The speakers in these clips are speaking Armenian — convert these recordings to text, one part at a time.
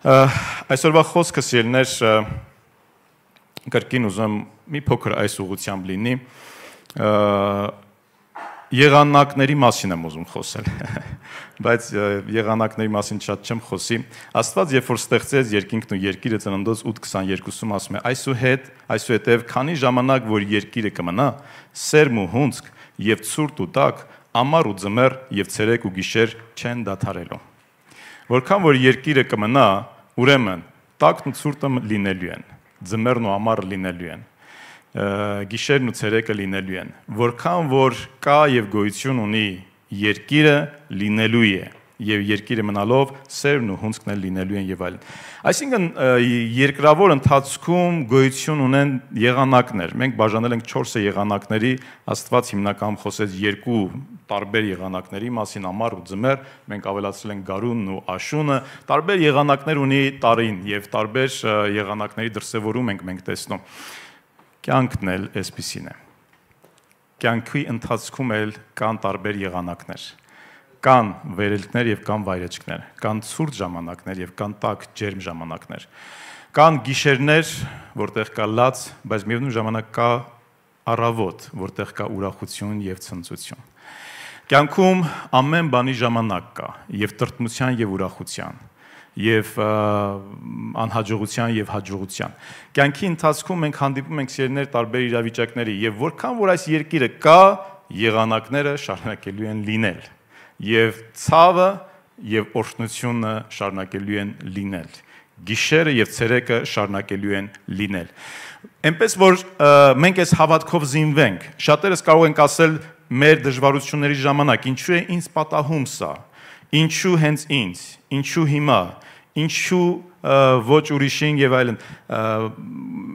Այսօրվա խոսքս ելներ կրկին ուզում մի փոքր այս ուղությամբ լինի։ Եղանակների մասին եմ ուզում խոսել, բայց եղանակների մասին շատ չեմ խոսի։ Աստված երբ որ ստեղծեց երկինքն ու երկիրը ծննդոց 8:22-ում ասում է. «Այսուհետ, այսուհետև քանի ժամանակ որ երկիրը կմնա, սերմ ու հունցք եւ ցուրտ ու տաք, ամառ ու ձմեռ եւ ցերեկ ու գիշեր չեն դադարելու»։ Որքան որ երկիրը կմնա, ուրեմն տակն ու ցուրտը լինելու են, ձմեռն ու ամառը լինելու են, գիշերն ու ցերեկը լինելու են։ Որքան որ կա եւ գոյություն ունի երկիրը լինելու է եւ երկիրը մնալով սերն ու հունցքն էլ լինելու են եւ այլն։ Այսինքն երկրավոր ընթացքում գոյություն ունեն եղանակներ։ Մենք բաժանել ենք 4 եղանակների, Աստված հիմնական խոսեց երկու տարբեր եղանակների մասին ամառ ու ձմեռ, մենք ավելացրել ենք գարունն ու աշունը, տարբեր եղանակներ ունի տարին եւ տարբեր եղանակների դրսեւորում ենք մենք տեսնում։ Կյանքն էլ այսպեսին է։ Կյանքի ընթացքում էլ կան տարբեր եղանակներ կան վերելքներ եւ կան վայրեջքներ, կան ցուրտ ժամանակներ եւ կան տաք ջերմ ժամանակներ։ Կան գիշերներ, որտեղ կա լաց, բայց միևնույն ժամանակ կա առավոտ, որտեղ կա ուրախություն եւ ցնծություն։ Կյանքում ամեն բանի ժամանակ կա, եւ տրտմության եւ ուրախության, եւ անհաջողության եւ հաջողության։ Կյանքի ընթացքում մենք հանդիպում ենք սերներ տարբեր իրավիճակների եւ որքան որ այս երկիրը կա, եղանակները շարունակելու են լինել եւ ցավը եւ օրհնությունը շարունակելու են լինել գիշերը եւ ցերեկը շարունակելու են լինել։ Էնպես որ մենք այս հավատքով զինվենք։ Շատերս կարող ենք ասել մեր դժվարությունների ժամանակ, ինչու է ինձ պատահում սա, ինչու հենց ինձ, ինչու հիմա, ինչու ոչ ուրիշին եւ այլն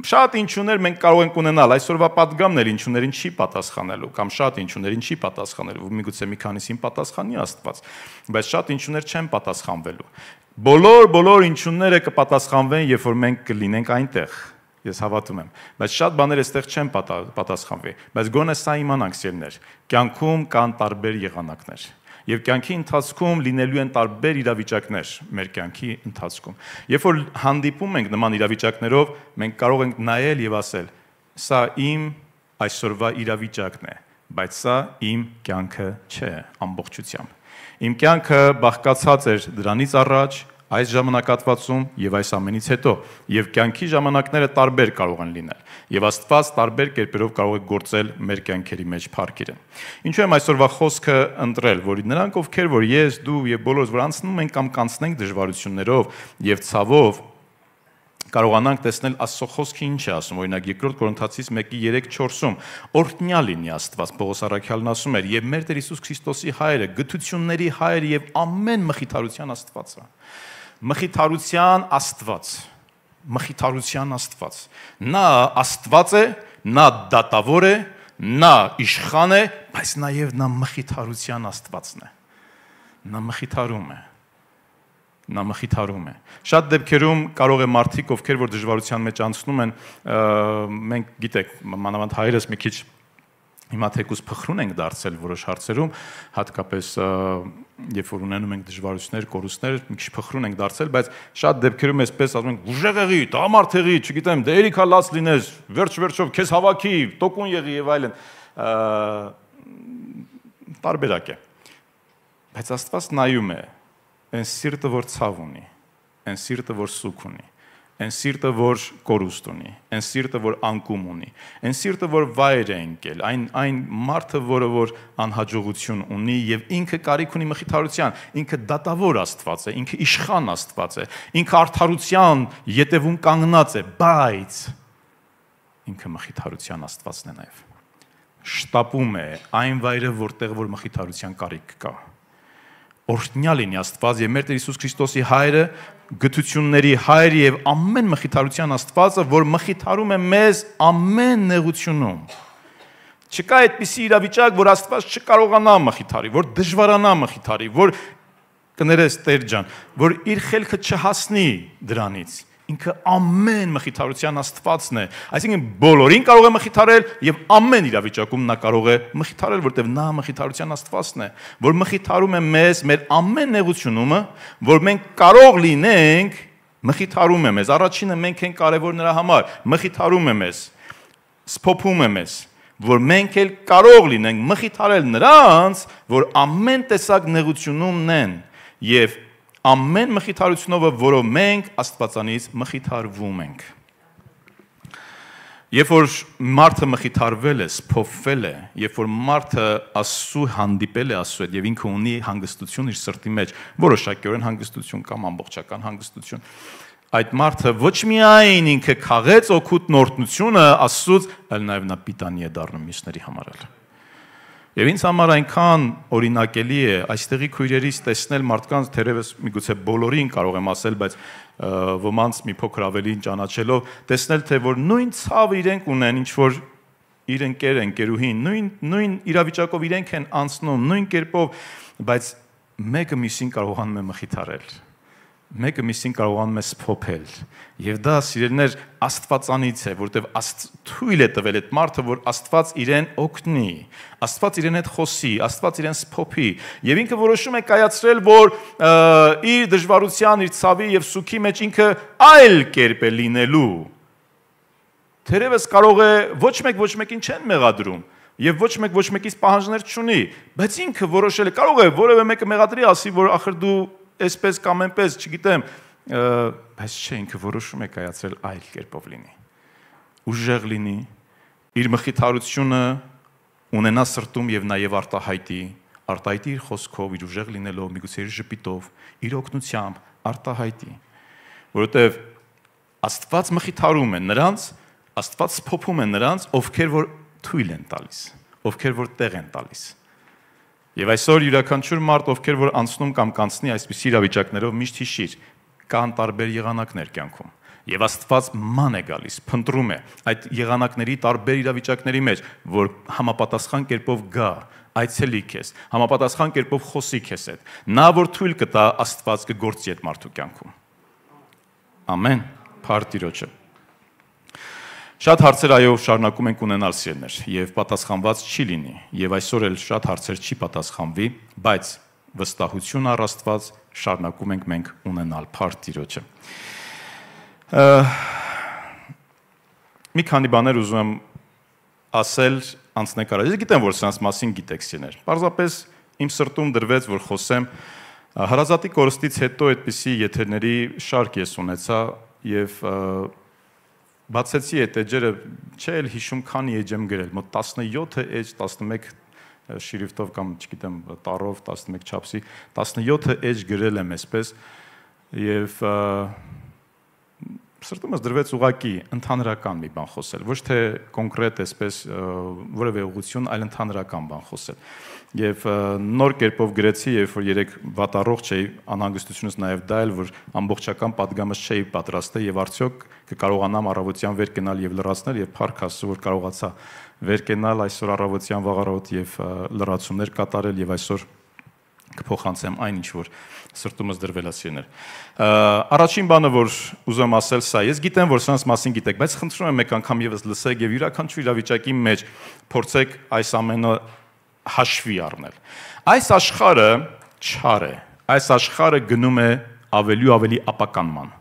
շատ ինչուներ մենք կարող ենք ունենալ այսօրվա падգամն էլ ինչուներին չի պատասխանելու կամ շատ ինչուներին չի պատասխանելու միգուցե մի քանիսին պատասխանի Աստված բայց շատ ինչուներ չեն պատասխանվելու բոլոր բոլոր ինչունները կպատասխանվեն երբ որ մենք կլինենք այնտեղ ես հավատում եմ, բայց շատ բաներ էստեղ չեն պատա, պատասխանվի, բայց գոնե սա իմանանք սիրներ, կյանքում կան տարբեր եղանակներ։ Եվ կյանքի ընթացքում լինելու են տարբեր իրավիճակներ մեր կյանքի ընթացքում։ Երբ որ հանդիպում ենք նման իրավիճակներով, մենք կարող ենք նայել եւ ասել. սա իմ այսօրվա իրավիճակն է, բայց սա իմ կյանքը չէ ամբողջությամբ։ Իմ կյանքը բաղկացած էր դրանից առաջ, այս ժամանակատվածում եւ այս ամենից հետո եւ կյանքի ժամանակները տարբեր կարող են լինել եւ Աստված տարբեր կերպերով կարող է գործել մեր կյանքերի մեջ փառքիրը ինչու եմ այսօրվա խոսքը ընտրել որ նրանք ովքեր որ ես դու եւ բոլորս որ անցնում ենք կամ կանցնենք դժվարություններով եւ ցավով կարողանանք տեսնել Աստծո խոսքը ինչ է ասում։ Օրինակ 2-րդ Կորինթացից 1:3-4-ում օրհնյա լինի Աստված, Պողոս Արաքյալն ասում էր, եւ մեր Տեր Հիսուս Քրիստոսի հայրը, գթությունների հայրը եւ ամեն մխիթարության Աստվածը մխիթարության Աստված, մխիթարության Աստված։ Նա Աստված է, նա դատավոր է, նա իշխան է, բայց նաև նա մխիթարության Աստվածն է։ Նա մխիթարում է նա մխիթարում է։ Շատ դեպքերում կարող է մարդիկ, ովքեր որ դժվարության մեջ անցնում են, մենք գիտեք, մանավանդ հայերս մի քիչ հիմա թեկուս փխրուն ենք դարձել որոշ հարցերում, հատկապես և, երբ որ ունենում ենք դժվարություններ, կորուստներ, մի քիչ փխրուն ենք դարձել, բայց շատ դեպքերում էսպես ասում ենք՝ ուժեղ եղի, տամարդ եղի, չգիտեմ, դե Էրիկա լաց լինես, վերջ-վերջով քեզ հավաքի, տոկուն եղի եւ այլն։ Տարբերակ է։ Բայց Աստված նայում է այն սիրտը, որ ցավ ունի, այն սիրտը, որ սուք ունի այն սիրտը, որ կորուստ ունի, այն սիրտը, որ անկում ունի, այն սիրտը, որ վայր է ընկել, այն այն մարդը, որը որ անհաջողություն ունի եւ ինքը կարիք ունի մխիթարության, ինքը դատավոր Աստված է, ինքը իշխան Աստված է, ինքը արդարության յետևում կանգնած է, բայց ինքը մխիթարության Աստվածն է նաեւ շտապում է այն վայրը, որտեղ որ մխիթարության կարիք կա։ կա օրհնյա լինի Աստված եւ մեր Տեր Հիսուս Քրիստոսի հայրը գթությունների հայր եւ ամեն մխիթարության Աստվածը, որ մխիթարում է մեզ ամեն նեղությունում։ Չկա այդպիսի իրավիճակ, որ Աստված չկարողանա մխիթարի, որ դժվարանա մխիթարի, որ կներես Տեր ջան, որ իր խելքը չհասնի դրանից։ Ինքը ամեն մխիթարության Աստվածն է։ Այսինքն բոլորին կարող է մխիթարել եւ ամեն իրավիճակում նա կարող է մխիթարել, որտեղ նա մխիթարության Աստվածն է, որ մխիթարում է մեզ մեր ամեն նեղությունումը, որ մենք կարող լինենք մխիթարում է մեզ։ Առաջինը մենք ենք կարևոր նրա համար, մխիթարում է մեզ։ Սփոփում է մեզ, որ մենք էլ կարող լինենք մխիթարել նրանց, որ ամեն տեսակ նեղությունումն են եւ ամեն մխիթարությունով, որով մենք Աստվածանից մխիթարվում ենք։ Երբ որ մարդը մխիթարվել է, սփոփվել է, երբ որ մարդը Աստծո հանդիպել է Աստծո հետ եւ ինքը ունի հանգստություն իր սրտի մեջ, որոշակյորեն հանգստություն կամ ամբողջական հանգստություն, այդ մարդը ոչ միայն ինքը քաղեց օգուտ նորտնությունը Աստծոց, այլ նաեւ նա պիտանի է դառնում մյուսների համար։ էլ Եվ ինձ համար այնքան օրինակելի է այստեղի քույրերից տեսնել մարդկանց թերևս միգուցե բոլորին կարող եմ ասել, բայց ոմանց մի փոքր ավելին ճանաչելով տեսնել թե որ նույն ցավը իրենք ունեն, ինչ որ իր ընկեր ընկերուհին, նույն նույն իրավիճակով իրենք են անցնում, նույն կերպով, բայց մեկը միսին կարողանում է մխիթարել մեկը միսին կարողանում է սփոփել։ Եվ դա սիրելներ Աստվածանից է, որտեվ Աստծո թույլ է տվել այդ մարդը, որ Աստված իրեն օգնի, Աստված իրեն հետ խոսի, Աստված իրեն սփոփի, եւ ինքը որոշում է կայացրել, որ իր դժվարության, իր ցավի եւ սուքի մեջ ինքը այլ կերպ է լինելու։ Թերևս կարող է ոչ մեկ ոչ մեկին չեն մեղադրում, եւ ոչ մեկ ոչ մեկից պահանջներ չունի, բայց ինքը որոշել է, կարող է որևէ մեկը մեղադրի, ասի, որ ախր դու այսպես կամ այնպես, չգիտեմ, բայց չէ ինքը որոշում է կայացրել այլ կերպով լինի։ Ուժեղ լինի, իր մխիթարությունը ունենա սրտում եւ նաեւ արտահայտի, արտահայտի իր խոսքով, իր ուժեղ լինելով, միգուցե իր ժպիտով, իր օգնությամբ արտահայտի։ Որովհետեւ Աստված մխիթարում է նրանց, Աստված փոփում է նրանց, ովքեր որ թույլ են տալիս, ովքեր որ տեղ են տալիս։ Եվ այսօր յուրաքանչյուր մարդ, ովքեր որ անցնում կամ կանցնի այսպիսի իրավիճակներով, միշտ հիշիր, կան տարբեր եղանակներ կյանքում։ Եվ Աստված ման է գալիս, փնտրում է այդ եղանակների տարբեր իրավիճակների մեջ, որ համապատասխան կերպով գա, այցելի քեզ, համապատասխան կերպով խոսի քեզ հետ։ Նա որ թույլ կտա, Աստված կգործի այդ մարդու կյանքում։ Ամեն, Փառ Տիրոջը։ Շատ հարցեր այո շարունակում ենք ունենալ սիրներ եւ պատասխանված չի լինի եւ այսօր էլ շատ հարցեր չի պատասխանվի, բայց վստահություն առ Աստված շարունակում ենք մենք ունենալ Փարտ Տիրոջը։ Մի քանի բաներ ուզում եմ ասել անցնեկարած։ Ես գիտեմ, որ սրանց մասին գիտեք սիներ։ Պարզապես իմ սրտում դրվեց, որ խոսեմ Հրազատի կորստից հետո այդպիսի եթերների շարք ես ունեցա եւ և, և բացեցի այդ էջերը, չէ էլ հիշում քանի էջ եմ գրել, մոտ 17 էջ, 11 շրիֆտով կամ չգիտեմ, տառով 11 չափսի, 17 էջ գրել եմ այսպես եւ և սրտումս դրվեց ուղակի ընդհանրական մի բան խոսել, ոչ թե կոնկրետ այսպես որևէ ուղություն, այլ ընդհանրական բան խոսել։ Եվ նոր կերպով գրեցի, երբ որ երեք վատառողջ էի, անհանգստությունս նաև դա էլ, որ ամբողջական падգամս չէի պատրաստել եւ արդյոք կկարողանամ առավոտյան վեր կենալ եւ լրացնել եւ փառք Աստծո որ կարողացա վեր կենալ այսօր առավոտյան վաղ առավոտ եւ լրացումներ կատարել եւ այսօր կփոխանցեմ այն ինչ որ սրտումս դրվել ասիներ։ Առաջին բանը, որ ուզում ասել սա, ես գիտեմ, որ սրանց մասին գիտեք, բայց խնդրում եմ մեկ անգամ եւս լսեք եւ յուրաքանչյուր իրավիճակի մեջ փորձեք այս ամենը հաշվի առնել։ Այս աշխարը չար է։ Այս աշխարը գնում է ավելի ու ավելի ապականման։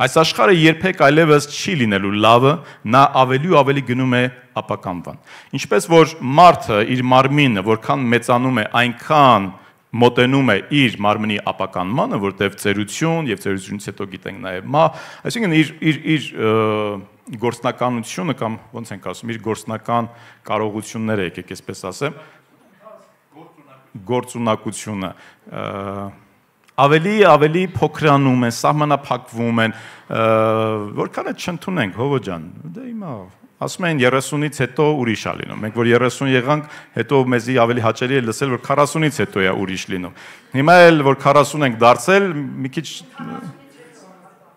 Այս աշխարը երբեք այլևս չի լինելու լավը, նա ավելի ու ավելի գնում է ապականվան։ Ինչպես որ մարդը իր մարմինը, որքան մեծանում է, այնքան մոտենում է իր մարմնի ապականմանը, որտեղ ծերություն եւ ծերությունից հետո գիտենք նաեւ մա, այսինքն իր իր իր գործնականությունը կամ ոնց ենք ասում, իր գործնական կարողությունները եկեք այսպես ասեմ, գործունակությունը ավելի ավելի փոքրանում են, սահմանափակվում են, որքան է չընդունենք, հովո ջան, դե հիմա ասում են 30-ից հետո ուրիշ է լինում։ Մենք որ 30 եղանք, հետո մեզի ավելի հաճելի է լսել, որ 40-ից հետո է ուրիշ լինում։ Հիմա էլ որ 40 ենք դարձել, մի քիչ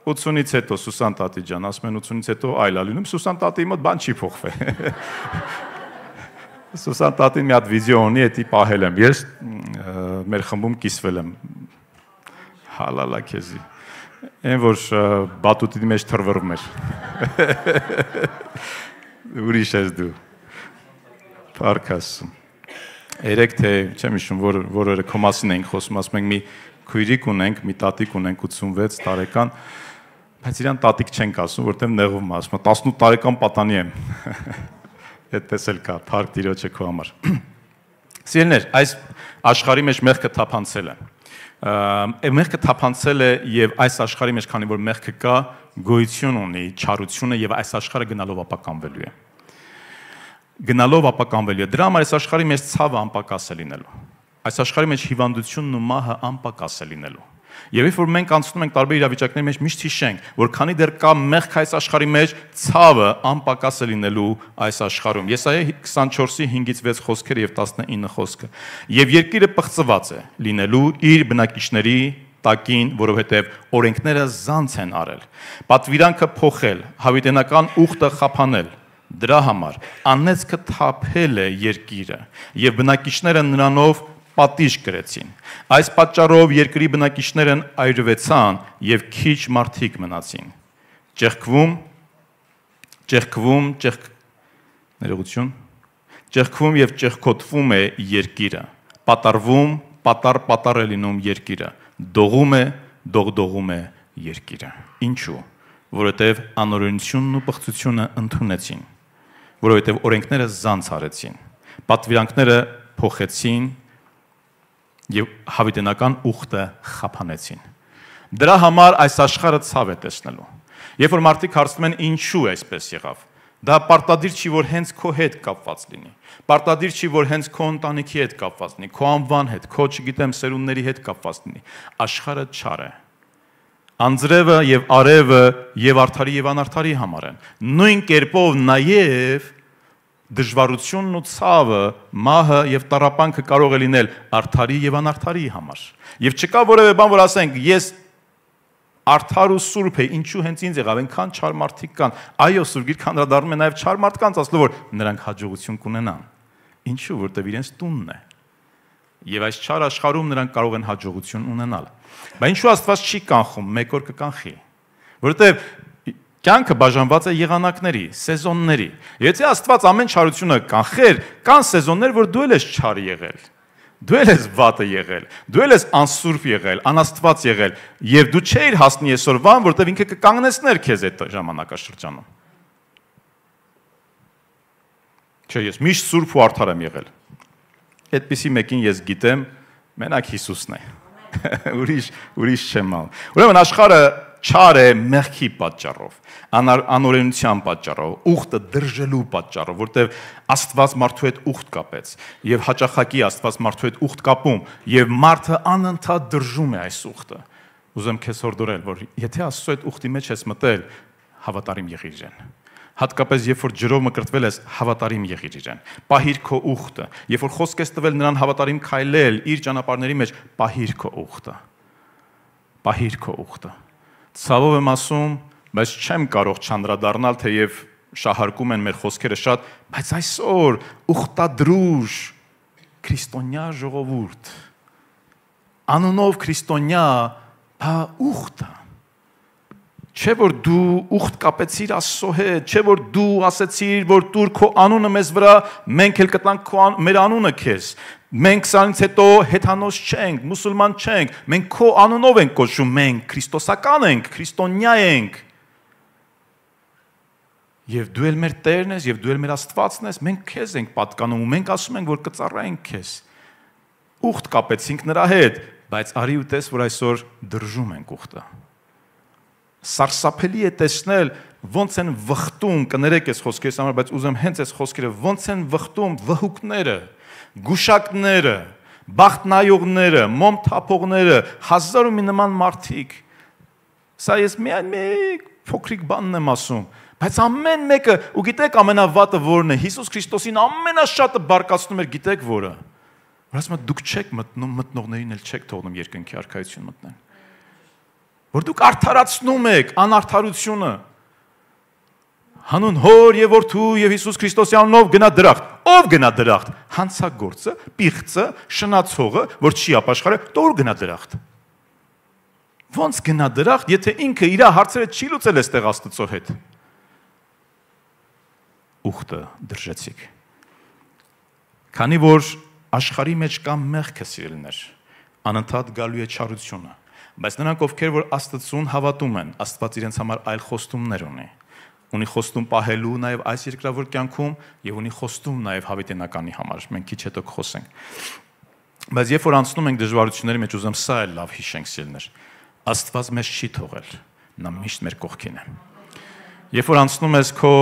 80-ից հետո Սուսան տատի ջան, ասում են 80-ից հետո այլ է լինում, Սուսան տատի մոտ բան չի փոխվել։ Սուսան տատին մի հատ վիդեո ունի, էդի պահել եմ։ Ես մեր խմբում կիսվել եմ։ Հալալա քեզի։ Այն որ բատուտի մեջ թռվռում էր։ ուրիշ ես դու։ Փառք Աստծո։ Երեք թե չեմ հիշում, որ որը քո մասին ենք խոսում, ասում ենք մի քույրիկ ունենք, մի տատիկ ունենք 86 տարեկան, բայց իրան տատիկ չենք ասում, որտեղ նեղվում ասում, 18 տարեկան պատանի եմ։ Այդ տեսել կա, փառք Տիրոջը քո համար։ Սիրելիներ, այս աշխարհի մեջ մեղքը թափանցել է։ Այդ մեղքը թափանցել է եւ այս աշխարհի մեջ, քանի որ մեղքը կա, գոյություն ունի, չարությունը եւ այս աշխարհը գնալով ապականվելու է գնալով ապականվելու է։ Դրա համար այս աշխարհի մեջ ցավը անպակաս է լինելու։ Այս աշխարհի մեջ հիվանդությունն ու մահը անպակաս է լինելու։ Եվ երբ որ մենք անցնում ենք տարբեր իրավիճակների մեջ, միշտ հիշենք, որ քանի դեռ կա մեղք այս աշխարհի մեջ, ցավը անպակաս է լինելու այս աշխարհում։ Եսայա 24-ի 5-ից 6 խոսքերը եւ 19 խոսքը։ Եվ երկիրը պղծված է լինելու իր բնակիչների տակին, որովհետև օրենքները զանց են արել։ Պատվիրանքը փոխել, հավիտենական ուխտը խափանել Դրա համար անեծքը թափել է երկիրը եւ բնակիչները նրանով պատիժ գրեցին։ Այս պատճառով երկրի բնակիչներն այրվեցան եւ քիչ մարդիկ մնացին։ Ճեղքվում, ճեղքվում, ճեղք ներողություն։ Ճեղքվում եւ ճեղքոտվում է երկիրը։ Պատարվում, պատար պատար է լինում երկիրը։ Դողում է, դողդողում է երկիրը։ Ինչու՞։ Որովհետև անօրենությունն ու պղծությունը ընդունեցին որովհետև օրենքները զանց արեցին։ Պատվիրանքները փոխեցին եւ հավիտենական ուխտը խափանեցին։ Դրա համար այս աշխարհը ցավ է տեսնելու։ Երբ որ մարդիկ հարցնում են ինչու այսպես եղավ, Դա պարտադիր չի, որ հենց քո հետ կապված լինի։ Պարտադիր չի, որ հենց քո ընտանիքի հետ կապված լինի, քո անվան հետ, քո, չգիտեմ, սերունդների հետ կապված լինի։ Աշխարհը չար է։ Անձրևը եւ արևը եւ արդարի եւ անարդարի համար են։ Նույն կերպով նաեւ դժվարությունն ու ցավը, մահը եւ տարապանքը կարող է լինել արդարի եւ անարդարի համար։ Եվ չկա որևէ բան, որ ասենք, ես արդար ու սուրբ է, ինչու հենց ինձ եղավ, այնքան չար մարդիկ կան։ Այո, սուրբ գիրք հանդրադառնում է նաեւ չար մարդկանց, ասելով որ նրանք հաջողություն կունենան։ Ինչու, որտեւ իրենց տունն է։ Եվ այս չար աշխարհում նրանք կարող են հաջողություն ունենալ։ Բայց ինչու Աստված չի կանխում, մեկ օր կկանխի։ Որովհետև Կյանքը բաժանված է եղանակների, սեզոնների։ Եթե Աստված ամեն չարությունը կանխեր, կան սեզոններ, որ դու ես չար եղել։ Դու ես վատը եղել, դու ես անսուրբ եղել, անաստված եղել, եւ դու չէիր հասնի այսօրվան, որտեղ ինքը կկանգնեցներ քեզ այդ ժամանակաշրջանում։ Չէ, ես միշտ սուրբ ու արդար եմ եղել այդպիսի մեկին ես գիտեմ, մենակ Հիսուսն է։ Ուրիշ ուրիշ չեմ ալ։ Ուրեմն աշխարը չար է մեղքի պատճառով, անօրենության պատճառով, ուխտը դրժելու պատճառով, որտեղ Աստված մարդու հետ ուխտ կապեց եւ հաճախակի Աստված մարդու հետ ուխտ կապում եւ մարդը անընդհատ դրժում է այս ուխտը։ Ուզեմ քեզ հորդորել, որ եթե Աստծո այդ ուխտի մեջ ես մտել, հավատարիմ եղիր ջան հատկապես երբ որ ջրով մկրտվել ես, հավատարիմ եղիր իրեն։ Պահիր քո ուխտը, երբ որ խոսք ես տվել նրան հավատարիմ քայլել իր ճանապարհների մեջ, պահիր քո ուխտը։ Պահիր քո ուխտը։ Ցավով եմ ասում, բայց չեմ կարող չանդրադառնալ թեև շահարկում են մեր խոսքերը շատ, բայց այսօր ուխտադրուժ քրիստոնյա ժողովուրդ անունով քրիստոնյա բա ուխտա Չէ որ դու ուխտ կապեցիր Աստծո հետ, չէ որ դու ասացիր, որ դուր քո անունը մեզ վրա, մենք էլ կտանք քո ան, մեր անունը քեզ։ Մենք սրանից հետո հեթանոս չենք, մուսուլման չենք, մենք քո անունով ենք կոչվում, մենք քրիստոսական ենք, քրիստոնյա ենք։ Եվ դու ել մեր Տերն ես, եւ դու ել մեր Աստվածն ես, մենք քեզ ենք պատկանում ու մենք ասում ենք, որ կծառայենք քեզ։ Ուխտ կապեցինք նրա հետ, բայց արի ու տես, որ այսօր դրժում ենք ուխտը սարսափելի է տեսնել ոնց են վխտում, կներեք այս խոսքերս համար, բայց ուզեմ հենց այս խոսքերը ոնց են վխտում վհուկները, գուշակները, բախտնայողները, մոմ թափողները, հազար ու մի նման մարդիկ։ Սա ես միայն մի փոքրիկ բանն եմ ասում, բայց ամեն մեկը, ու գիտեք ամենավատը որն է, Հիսուս Քրիստոսին ամենաշատը բարկացնում էր, գիտեք որը։ Որ ասում է դուք չեք մտնում, մտնողներին էլ չեք թողնում երկնքի արքայություն մտնեն որ դուք արդարացնում եք անարդարությունը։ Հանուն Հոր եւ Որդու եւ Հիսուս Քրիստոսի անունով գնա դրախտ։ Ով գնա դրախտ։ Հանցագործը, պիղծը, շնացողը, որ չի ապաշխարը, դոր գնա դրախտ։ Ոնց գնա դրախտ, եթե ինքը իր հարցերը չի լուծել այստեղ Աստծո հետ։ Ուխտը դրժեցիք։ Քանի որ աշխարի մեջ կա մեղքը սիրելներ, անընդհատ գալու է չարությունը Բայց նրանք ովքեր որ Աստծուն հավատում են, Աստված իրենց համար այլ խոստումներ ունի ունի խոստում պահելու նաև այս երկրավոր կյանքում եւ ունի խոստում նաև հավիտենականի համար։ Մենք քիչ հետո կխոսենք։ Բայց երբ որ անցնում ենք դժվարությունների մեջ, ուզեմ սա էլ լավ հիշենք սիրներ։ Աստված մեզ չի թողել, նա միշտ մեր կողքին է։ Երբ որ անցնում ես քո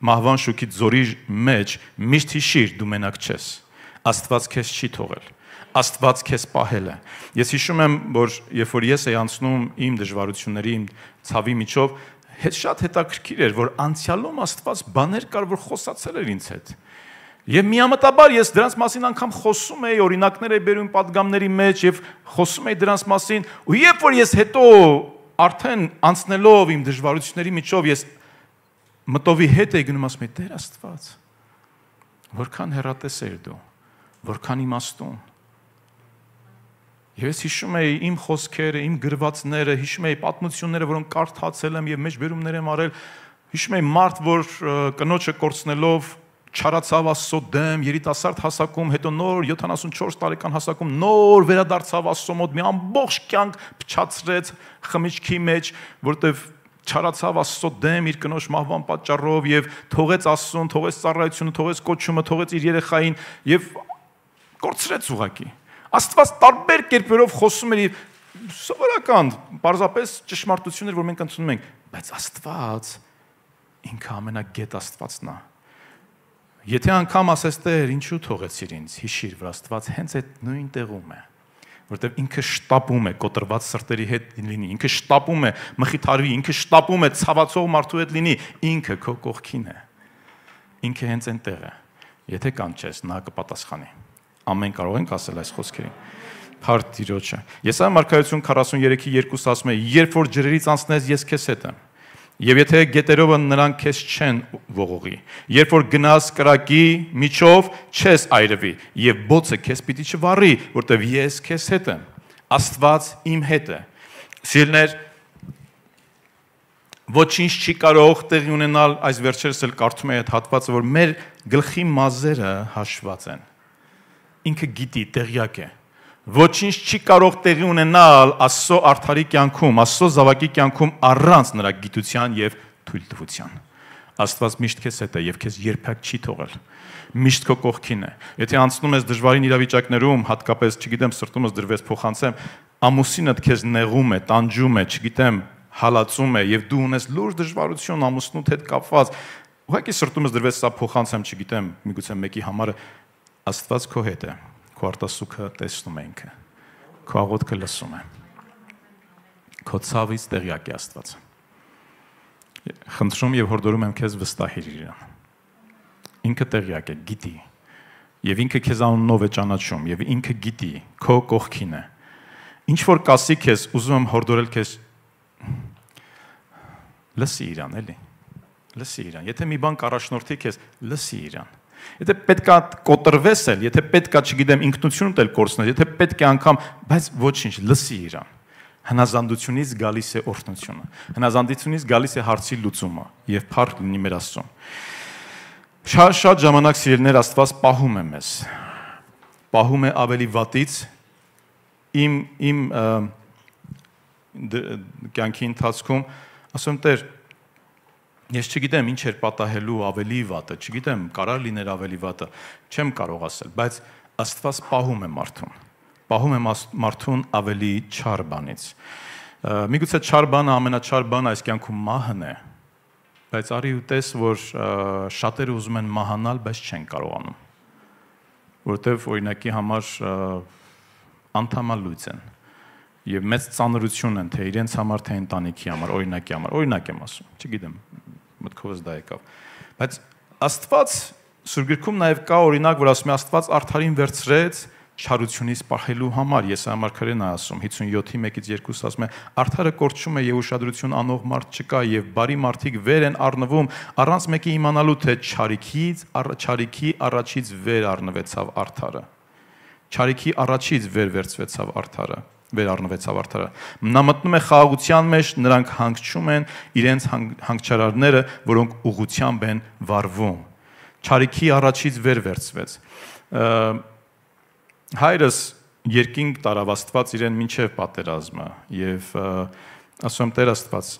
մահվան շուկի ձորի մեջ, միշտ հիշիր, դու մենակ չես։ Աստված քեզ չի թողել։ Աստված քեզ պահել է։ Ես հիշում եմ, որ երբ որ ես էի անցնում իմ դժվարությունների, իմ ցավի միջով, հետ շատ հետաքրքիր էր, որ անցյալում Աստված բաներ կար, որ խոսացել էր ինձ հետ։ Եվ միամտաբար ես դրանց մասին անգամ խոսում էի, օրինակներ էի բերում падգամների մեջ եւ խոսում էի դրանց մասին, ու երբ որ ես հետո արդեն անցնելով իմ դժվարությունների միջով ես մտովի հետ էի գնում ասում եմ Տեր Աստված, որքան հերատես էր դու, որքան իմաստուն, Եվ ես հիշում էի իմ խոսքերը, իմ գրվածները, հիշում էի պատմությունները, որոնք կարդացել եմ եւ մեջբերումներ եմ արել։ Հիշում էի մարդ, որ կնոջը կորցնելով չարացավ Աստծո դեմ, երիտասարդ հասակում, հետո նոր 74 տարեկան հասակում նոր վերադարձավ Աստծո մոտ, մի ամբողջ կյանք փչացրեց խմիչքի մեջ, որտեվ չարացավ Աստծո դեմ իր կնոջ մահվան պատճառով եւ թողեց Աստծուն, թողեց ծառայությունը, թողեց կոչումը, թողեց իր երեխային եւ կորցրեց ուղակի։ Աստված տարբեր կերպերով խոսում էր եւ սովորական, պարզապես ճշմարտություններ, որ մենք ընդունում ենք, բայց Աստված ինքը ամենագետ Աստվածն է։ Եթե անգամ ասես Տեր, ինչու թողեցիր ինձ, հիշիր, որ Աստված հենց այդ նույն տեղում է որտեվ ինքը շտապում է կոտրված սրտերի հետ լինի, ինքը շտապում է մխիթարվի, ինքը շտապում է ցավացող մարդու հետ լինի, ինքը քո կողքին է։ Ինքը հենց այնտեղ է։ Եթե կանչես, նա կպատասխանի։ Ամեն կարող ենք ասել այս խոսքերին։ Փարտ Տիրոջը։ Եսայա մարգարեություն 43-ի 2 ասում է. երբ որ ջրերից անցնես, ես քեզ հետ եմ։ Եվ եթե գետերով նրանք քեզ չեն ողողի, երբ որ գնաս կրակի միջով չես այրվի, եւ ոցը քեզ պիտի չվառի, որտեւ ես քեզ հետ եմ։ Աստված իմ հետ է։ Սիրներ, ոչինչ չի կարող տեղի ունենալ այս վերջերս էլ կարդում եմ այդ հատվածը, որ մեր գլխի մազերը հաշված են ինքը գիտի, տեղյակ է։ Ոչինչ չի կարող տեղի ունենալ Աստծո արդարի կյանքում, Աստծո զավակի կյանքում առանց նրա գիտության եւ թույլտվության։ Աստված միշտ քեզ հետ է եւ քեզ երբեք չի թողել։ Միշտ քո կողքին է։ Եթե անցնում ես դժվարին իրավիճակներում, հատկապես, չգիտեմ, սրտումս դրվես փոխանցեմ, ամուսինդ քեզ նեղում է, տանջում է, չգիտեմ, հալածում է եւ դու ունես լուրջ դժվարություն ամուսնուդ հետ կապված, ուղղակի սրտումս դրվես սա փոխանցեմ, չգիտեմ, միգուցե մեկի համար Աստված քո հետ է։ Քո արտասուքը տեսնում է ինքը։ Քո աղոթքը լսում է։ Քո ցավից տեղյակ է Աստված։ Խնդրում եւ հորդորում եմ քեզ վստահիր իրան։ Ինքը տեղյակ է, գիտի։ Եվ ինքը քեզ անունով է ճանաչում, եւ ինքը գիտի քո կողքին է։ Ինչ որ կասի քեզ, ուզում եմ հորդորել քեզ լսի իրան, էլի։ Լսի իրան։ Եթե մի բան կառաջնորդի քեզ, լսի իրան Եթե պետքա կոտրվես էլ, եթե պետքա, չգիտեմ, ինքնությունդ էլ կորցնես, եթե պետք է անգամ, բայց ոչինչ, լսի իրան։ Հնազանդությունից գալիս է օրհնությունը։ Հնազանդությունից գալիս է հարցի լուծումը եւ փառք լինի մեր Աստծուն։ Շատ շատ ժամանակ սիրելներ Աստված պահում է մեզ։ Պահում է ավելի վատից իմ իմ կյանքի ընթացքում ասում եմ Տեր, ես չգիտեմ ինչ էր պատահելու ավելի վատը, չգիտեմ, կարող լիներ ավելի վատը, չեմ կարող ասել, բայց Աստված պահում է մարդուն։ Պահում է մարդուն ավելի չար բանից։ Միգուցե չար բանը ամենաչար բանը այս կյանքում մահն է, բայց արի ու տես, որ շատերը ուզում են մահանալ, բայց չեն կարողանում։ Որտեվ օրինակի համար անթամալ լույս են եւ մեծ ծանրություն են թե իրենց համար թե ընտանիքի համար օրինակի համար օրինակ եմ ասում չգիտեմ մտքովս դա եկավ։ Բայց Աստված Սուրգրքում նաև կա օրինակ, որ ասում է Աստված արդարին վերցրեց չարությունից պահելու համար։ Ես համարքարեն ասում 57-ի 1-ից 2 ասում է արդարը կորչում է եւ ուշադրություն անող մարդ չկա եւ բարի մարդիկ վեր են առնվում առանց մեկի իմանալու թե չարիքից չարիքի առաջից վեր առնվեցավ արդարը։ Չարիքի առաջից վեր վերցվեցավ արդարը վերառնվեցավ արդարա։ Նա մտնում է խաղաղության մեջ, նրանք հանգչում են իրենց հանգչարարները, որոնք ուղությամբ են վարվում։ Չարիքի առաջից վեր վերցվեց։ Հայրս երկինք տարավ Աստված իրեն մինչև պատերազմը եւ ասում եմ Տեր Աստված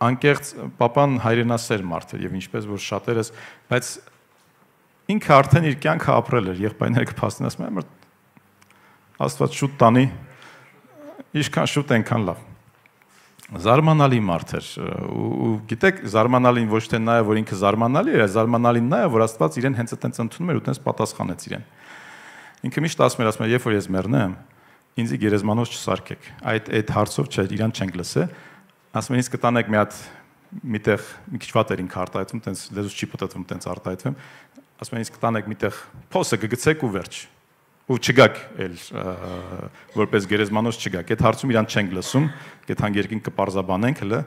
անկեղծ papan հայրենասեր մարդ էր եւ ինչպես որ շատերս բայց ինքը արդեն իր կյանքը ապրել էր եղբայրները կփաստեն ասում եմ Աստված շուտ տանի Ինչքան շուտ այնքան լավ։ Զարմանալի մարդ էր։ Ու գիտեք, զարմանալին ոչ թե նա է, որ ինքը զարմանալի էր, զարմանալին նա է, որ Աստված իրեն հենց այդտենց ընդունում էր ու այդտենց պատասխանեց իրեն։ Ինքը միշտ ասում էր, ասում էր, երբ որ ես մեռնեմ, ինձ գերեզմանոց չսարքեք։ Այդ այդ հարցով չէ, իրան չենք լսել։ Ասում են ինձ կտանեք մի հատ միտեղ մի քիչ վատ էր ինքը արտահայտում, տենց լեզուս չի պատտվում, տենց արտահայտվում։ Ասում են ինձ կտանեք միտեղ փոսը կգցեք ու վերջ ու չգաք էլ որպես գերեզմանոց չգաք։ Այդ հարցում իրան չենք լսում, այդ հանգերքին կպարզաբանենք հլը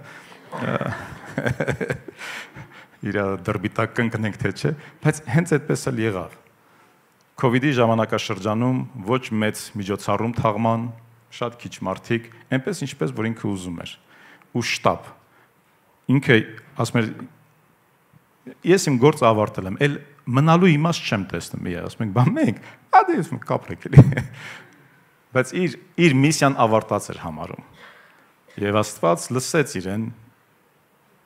իր դրբիտակ կընկնենք թե չէ, բայց հենց այդպես էլ եղավ։ Կովիդի ժամանակաշրջանում ոչ մեծ միջոցառում թաղման, շատ քիչ մարդիկ, այնպես ինչպես որ ինքը ուզում էր, ու շտապ։ Ինքը ասում էր ես իմ գործը ավարտել եմ, այլ մնալու իմաստ չեմ տեսնում իր, ասում ենք, բա մենք, ադե ես կապրեք էլի։ Բայց իր իր միսիան ավարտած էր համարում։ Եվ Աստված լսեց իրեն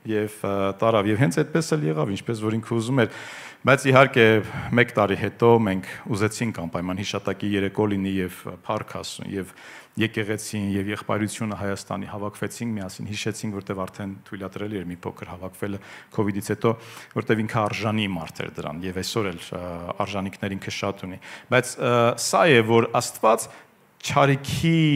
եւ տարավ եւ հենց այդպես էլ եղավ, ինչպես որ ինքը ուզում էր։ Բայց իհարկե 1 տարի հետո մենք ուզեցինք անպայման հիշատակի երեկո լինի եւ Փարք ասուն եւ եկեղեցին եւ եղբայրությունը Հայաստանի հավաքվեցինք միասին հիշեցինք որտեվ արդեն թույլատրել էր մի փոքր հավաքվելը կ ូវ իդից հետո որտեվ ինքը արժանի մարդ էր դրան եւ այսօր էլ արժանինքներ ինքը շատ ունի բայց սա է որ Աստված չարիքի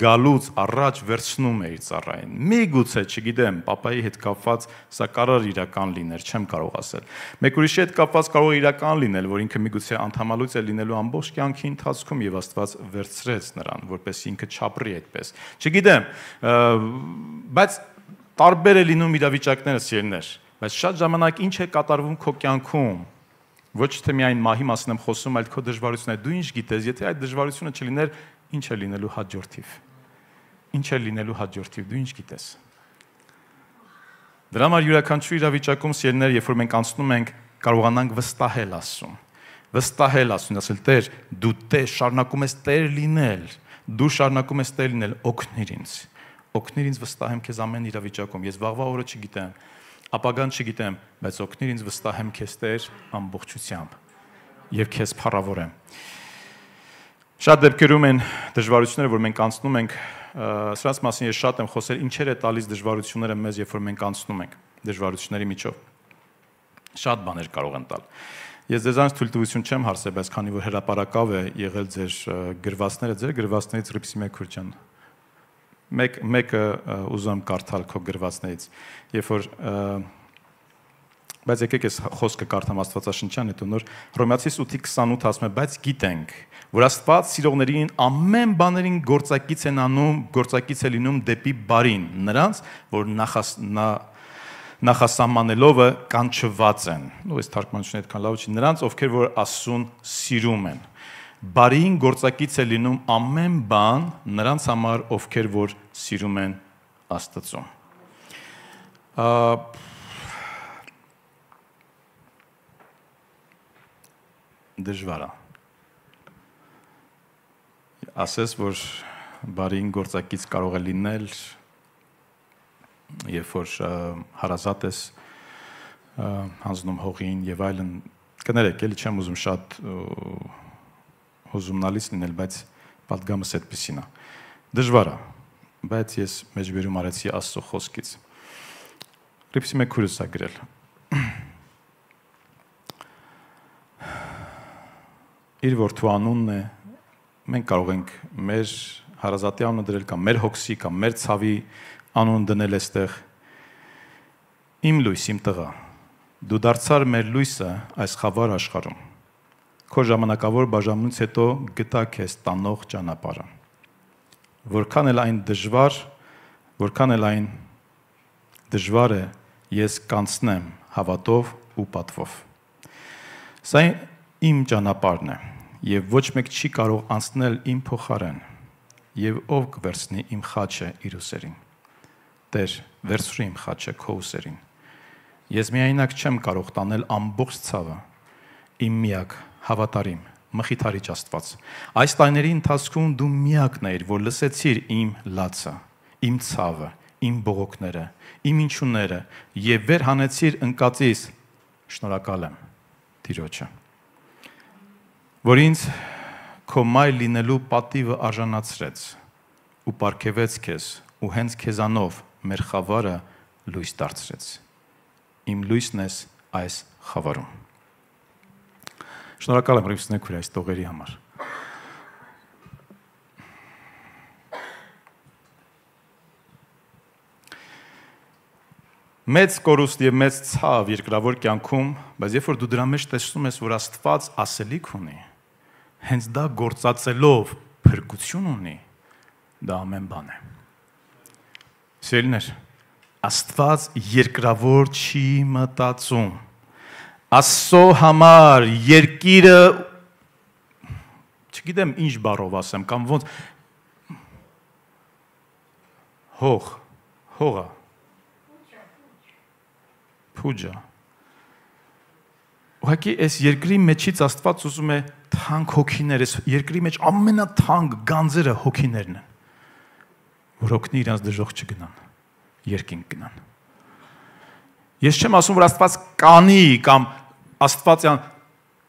գալուց առաջ վերցնում էի ծառային։ Միգուցե, չգիտեմ, papայի հետ կապված սա կարող իրական լիներ, չեմ կարող ասել։ Մեկ ուրիշի հետ կապված կարող իրական լինել, որ ինքը միգուցե անթամալուց է լինելու ամբողջ կյանքի ընթացքում եւ Աստված վերցրեց նրան, որպես ինքը չապրի այդպես։ Չգիտեմ, բայց տարբեր է լինում իրավիճակները, սիրներ։ Բայց շատ ժամանակ ինչ է կատարվում քո կյանքում, Ոչ թե միայն մահի մասին եմ խոսում, այլ քո դժվարությունը։ Դու ինչ գիտես, եթե այդ դժվարությունը չլիներ, ինչ է լինելու հաջորդիվ։ Ինչ է լինելու հաջորդիվ, դու ինչ գիտես։ Դրա համար յուրաքանչյուր իրավիճակում սիրներ, երբ որ մենք անցնում ենք, կարողանանք վստահել Աստծուն։ Վստահել Աստծուն, ասել Տեր, դու Տեր շարունակում ես Տեր լինել, դու շարունակում ես Տեր լինել, օգնիր ինձ։ Օգնիր ինձ վստահեմ քեզ ամեն իրավիճակում։ Ես վաղվա օրը չգիտեմ, ապագան չգիտեմ, բայց օգնիր ինձ վստահեմ քեզ Տեր ամբողջությամբ եւ քեզ փառավորեմ։ Շատ դեպքերում են դժվարությունները, որ մենք անցնում ենք, սրանց մասին ես շատ եմ խոսել, ինչեր է տալիս դժվարությունները մեզ, երբ որ մենք անցնում ենք դժվարությունների միջով։ Շատ բաներ կարող են տալ։ Ես դեզանց թույլտվություն չեմ հարցե, բայց քանի որ հրաապարակավ է եղել ձեր գրվածները, ձեր գրվածներից Ռիփսիմե Քուրչյան մեկ մեկը ուզում կարդալ քո գրվածներից երբ որ բայց եկեք ես խոսքը կարդամ աստվածաշնչյան հետո նոր հռոմեացիս 8:28 ասում է բայց գիտենք որ աստված սիրողներին ամեն բաներին գործակից են անում գործակից է լինում դեպի բարին նրանց որ նախաս նա նախասամանելովը կանչված են ու այս թարգմանությունը այդքան լավ չի նրանց ովքեր որ աստուն սիրում են բարիին գործակից է լինում ամեն բան նրանց համար, ովքեր որ սիրում են Աստծուն։ Դժվար է։ Ասես, որ բարիին գործակից կարող է լինել, երբ որ հարազատ ես հանձնում հողին եւ այլն։ Կներեք, էլի չեմ ուզում շատ և, հուզումնալից լինել, բայց պատգամս այդպեսին է։ Դժվար է, բայց ես մեջբերում արեցի Աստծո խոսքից։ Ռիփսի մեկ քուրս է գրել։ Իր որդու անունն է մենք կարող ենք մեր հարազատի անունը դրել կամ մեր հոգսի կամ մեր ցավի անուն դնել էստեղ իմ լույս իմ տղա դու դարձար մեր լույսը այս խավար աշխարհում քո ժամանակավոր բաժանումից հետո գտա քեզ տանող ճանապարհը։ Որքան էլ այն դժվար, որքան էլ այն դժվար է, ես կանցնեմ հավատով ու պատվով։ Սա իմ ճանապարհն է, եւ ոչ մեկ չի կարող անցնել իմ փոխարեն։ Եվ ով կվերցնի իմ խաչը իր ուսերին։ Տեր, վերցրու իմ խաչը քո ուսերին։ Ես միայնակ չեմ կարող տանել ամբողջ ցավը։ Իմ միակ հավատարիմ, մխիթարիչ Աստված։ Այս տարիների ընթացքում դու միակն էիր, որ լսեցիր իմ լացը, իմ ցավը, իմ բողոքները, իմ ինչունները եւ վեր հանեցիր ընկածիս։ Շնորհակալ եմ, Տիրոջը, որ ինձ քո մայր լինելու պատիվը արժանացրեց ու ապարգևեց քեզ ու հենց քեզանով մեր խավարը լույս դարձրեց։ Իմ լույսն ես այս խավարում։ Շնորհակալ եմ Ռիփսնե քույր այս տողերի համար։ Մեծ կորուստ եւ մեծ ցավ երկրավոր կյանքում, բայց երբ որ դու դրա մեջ տեսնում ես, որ Աստված ասելիք ունի, հենց դա գործածելով փրկություն ունի, դա ամեն բան է։ Սիրելիներ, Աստված երկրավոր չի մտածում Աստծո համար երկիրը չգիտեմ ինչ բառով ասեմ կամ ոնց հող հողա փուջա ուղղակի այս երկրի մեջից Աստված ուզում է թանկ հոգիներ այս երկրի մեջ ամենաթանկ գանձերը հոգիներն են որ օգնի իրանց դժոխ չգնան երկինք գնան ես չեմ ասում որ Աստված կանի կամ Աստվածյան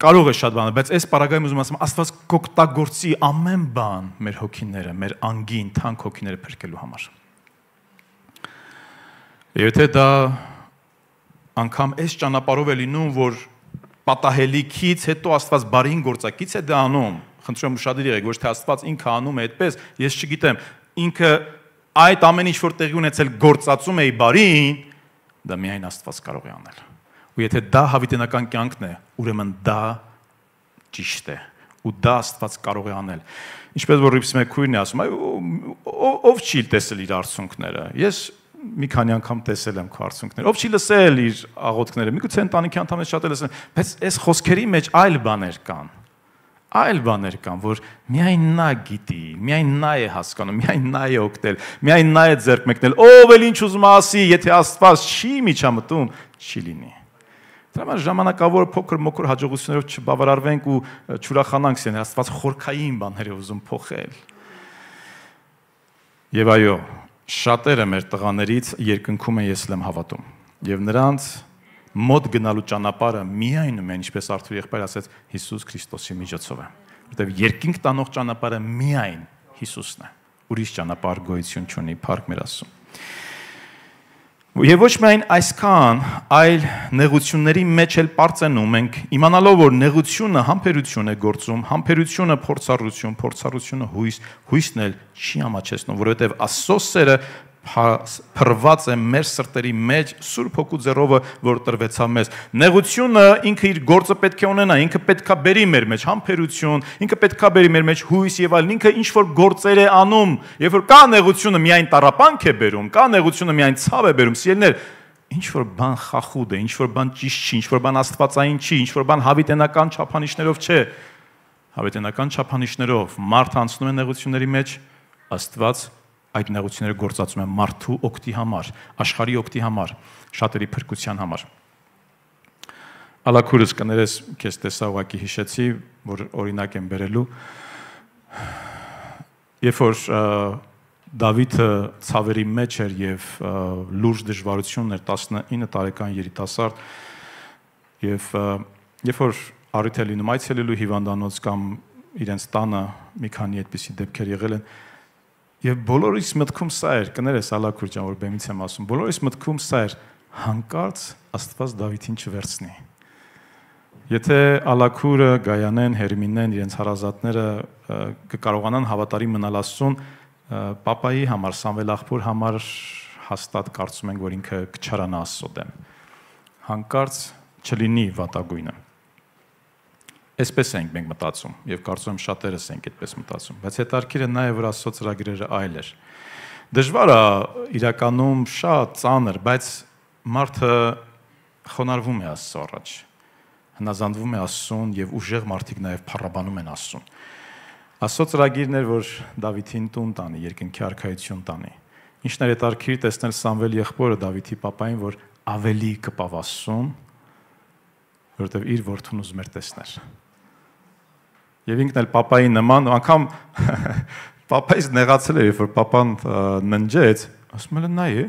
կարող է շատ բան, բայց այս պարագայում ուզում ասեմ, Աստված կօգտագործի ամեն բան մեր հոգիները, մեր անգին, թանկ հոգիները փրկելու համար։ Եթե դա անգամ այս ճանապարհով է լինում, որ պատահելիքից հետո Աստված բարին գործակից է դա անում, խնդրում ուշադիր եղեք, ոչ թե Աստված ինքը անում է այդպես, ես չգիտեմ, ինքը այդ ամեն ինչ որ տեղի ունեցել գործածում էի բարին, դա միայն Աստված կարող է անել։ Ու եթե դա հավիտենական կյանքն է, ուրեմն դա ճիշտ է ու դա Աստված կարող է անել։ Ինչպես որ Ռիփս Մեքույրն է ասում, այ ով չի տեսել իր արցունքները։ Ես մի քանի անգամ տեսել եմ քո արցունքները։ Ով չի լսել իր աղոթքները։ Միգուցե ընտանիքի անդամները շատ է լսել, բայց այս խոսքերի մեջ այլ բաներ կան այլ բաներ կան, որ միայն նա գիտի, միայն նա է հասկանում, միայն նա է օգտել, միայն նա է ձեռք մեկնել։ Ով էլ ինչ ուզում ասի, եթե Աստված չի միջամտում, չի լինի։ Դրա համար ժամանակավոր փոքր մոքր հաջողություններով չբավարարվենք ու չուրախանանք սեն Աստված խորքային բաներ է ուզում փոխել։ Եվ այո, շատերը մեր տղաներից երկնքում են ես լեմ հավատում։ Եվ նրանց մոտ գնալու ճանապարհը միայնում է, ինչպես Արթուր եղբայր ասաց, Հիսուս Քրիստոսի միջոցով է։ Որտեւ երկինք տանող ճանապարհը միայն Հիսուսն է։ Ուրիշ ճանապարհ գոյություն չունի, Փառք մեր Աստծո։ Եվ ոչ միայն այսքան, այլ նեղությունների մեջ էլ པարծենում ենք, իմանալով որ նեղությունը համբերություն է գործում, համբերությունը փորձառություն, փորձառությունը հույս, հույսն էլ չի համաչեցնում, որովհետև Աստծո սերը փռված է մեր սրտերի մեջ Սուրբ Հոգու ձեռովը, որ տրվեցա մեզ։ Նեղությունը ինքը իր գործը պետք է ունենա, ինքը պետքա բերի մեր մեջ համբերություն, ինքը պետքա բերի մեր մեջ հույս եւ այլն, ինքը ինչ որ գործեր է անում, երբ որ կա նեղությունը միայն տարապանք է բերում, կա նեղությունը միայն ցավ է բերում, սիրելիներ, ինչ որ բան խախուդ է, ինչ որ բան ճիշտ չի, ինչ որ բան աստվածային չի, ինչ որ բան հավիտենական չափանիշներով չէ։ Հավիտենական չափանիշներով մարդ անցնում է նեղությունների մեջ, Աստված այդ նեղությունները գործածում են մարդու օգտի համար, աշխարհի օգտի համար, շատերի փրկության համար։ Ալակուրս կներես, քեզ տեսա ուղակի հիշեցի, որ օրինակ եմ բերելու։ Երբ որ Դավիթը ցավերի մեջ էր եւ լուրջ դժվարություններ 19 տարեկան երիտասարդ եւ երբ որ առիթ է լինում այցելելու հիվանդանոց կամ իրենց տանը մի քանի այդպիսի դեպքեր եղել են, եղ Եվ բոլորիս մտքում սա էր, կներես Ալաքուր ջան, որ բեմից եմ ասում, բոլորիս մտքում սա էր, հանկարծ Աստված Դավիթին չվերցնի։ Եթե Ալաքուրը, Գայանեն, Հերմինեն իրենց հարազատները կկարողանան հավատարի մնալ Աստծուն, Պապայի համար, Սամվել աղբոր համար հաստատ կարծում ենք, որ ինքը կչարանա Աստծո դեմ։ Հանկարծ չլինի վատագույնը։ Այսպես ենք մենք մտածում եւ կարծում եմ շատերս ենք այդպես մտածում, բայց հետարքիրը նա է, որ աստծո ծրագրերը այլ էր։ Դժվար է իրականում շատ ծանր, բայց մարդը խոնարհվում է աստծո առաջ։ Հնազանդվում է աստծուն եւ ուժեղ մարդիկ նաեւ փառաբանում են աստծուն։ Աստծո ծրագիրն էր, որ Դավիթին տուն տանի, երկնքի արքայություն տանի։ Ինչն էր այդ արքիր տեսնել Սամվել եղբորը Դավիթի papային, որ ավելի կպավ աստծուն, որովհետև իր որդուն ուզում էր տեսնել։ Եվ ինքն էլ papai նման, անգամ papais նեղացել էր, երբ որ papan ննջեց, ասում էր նայե,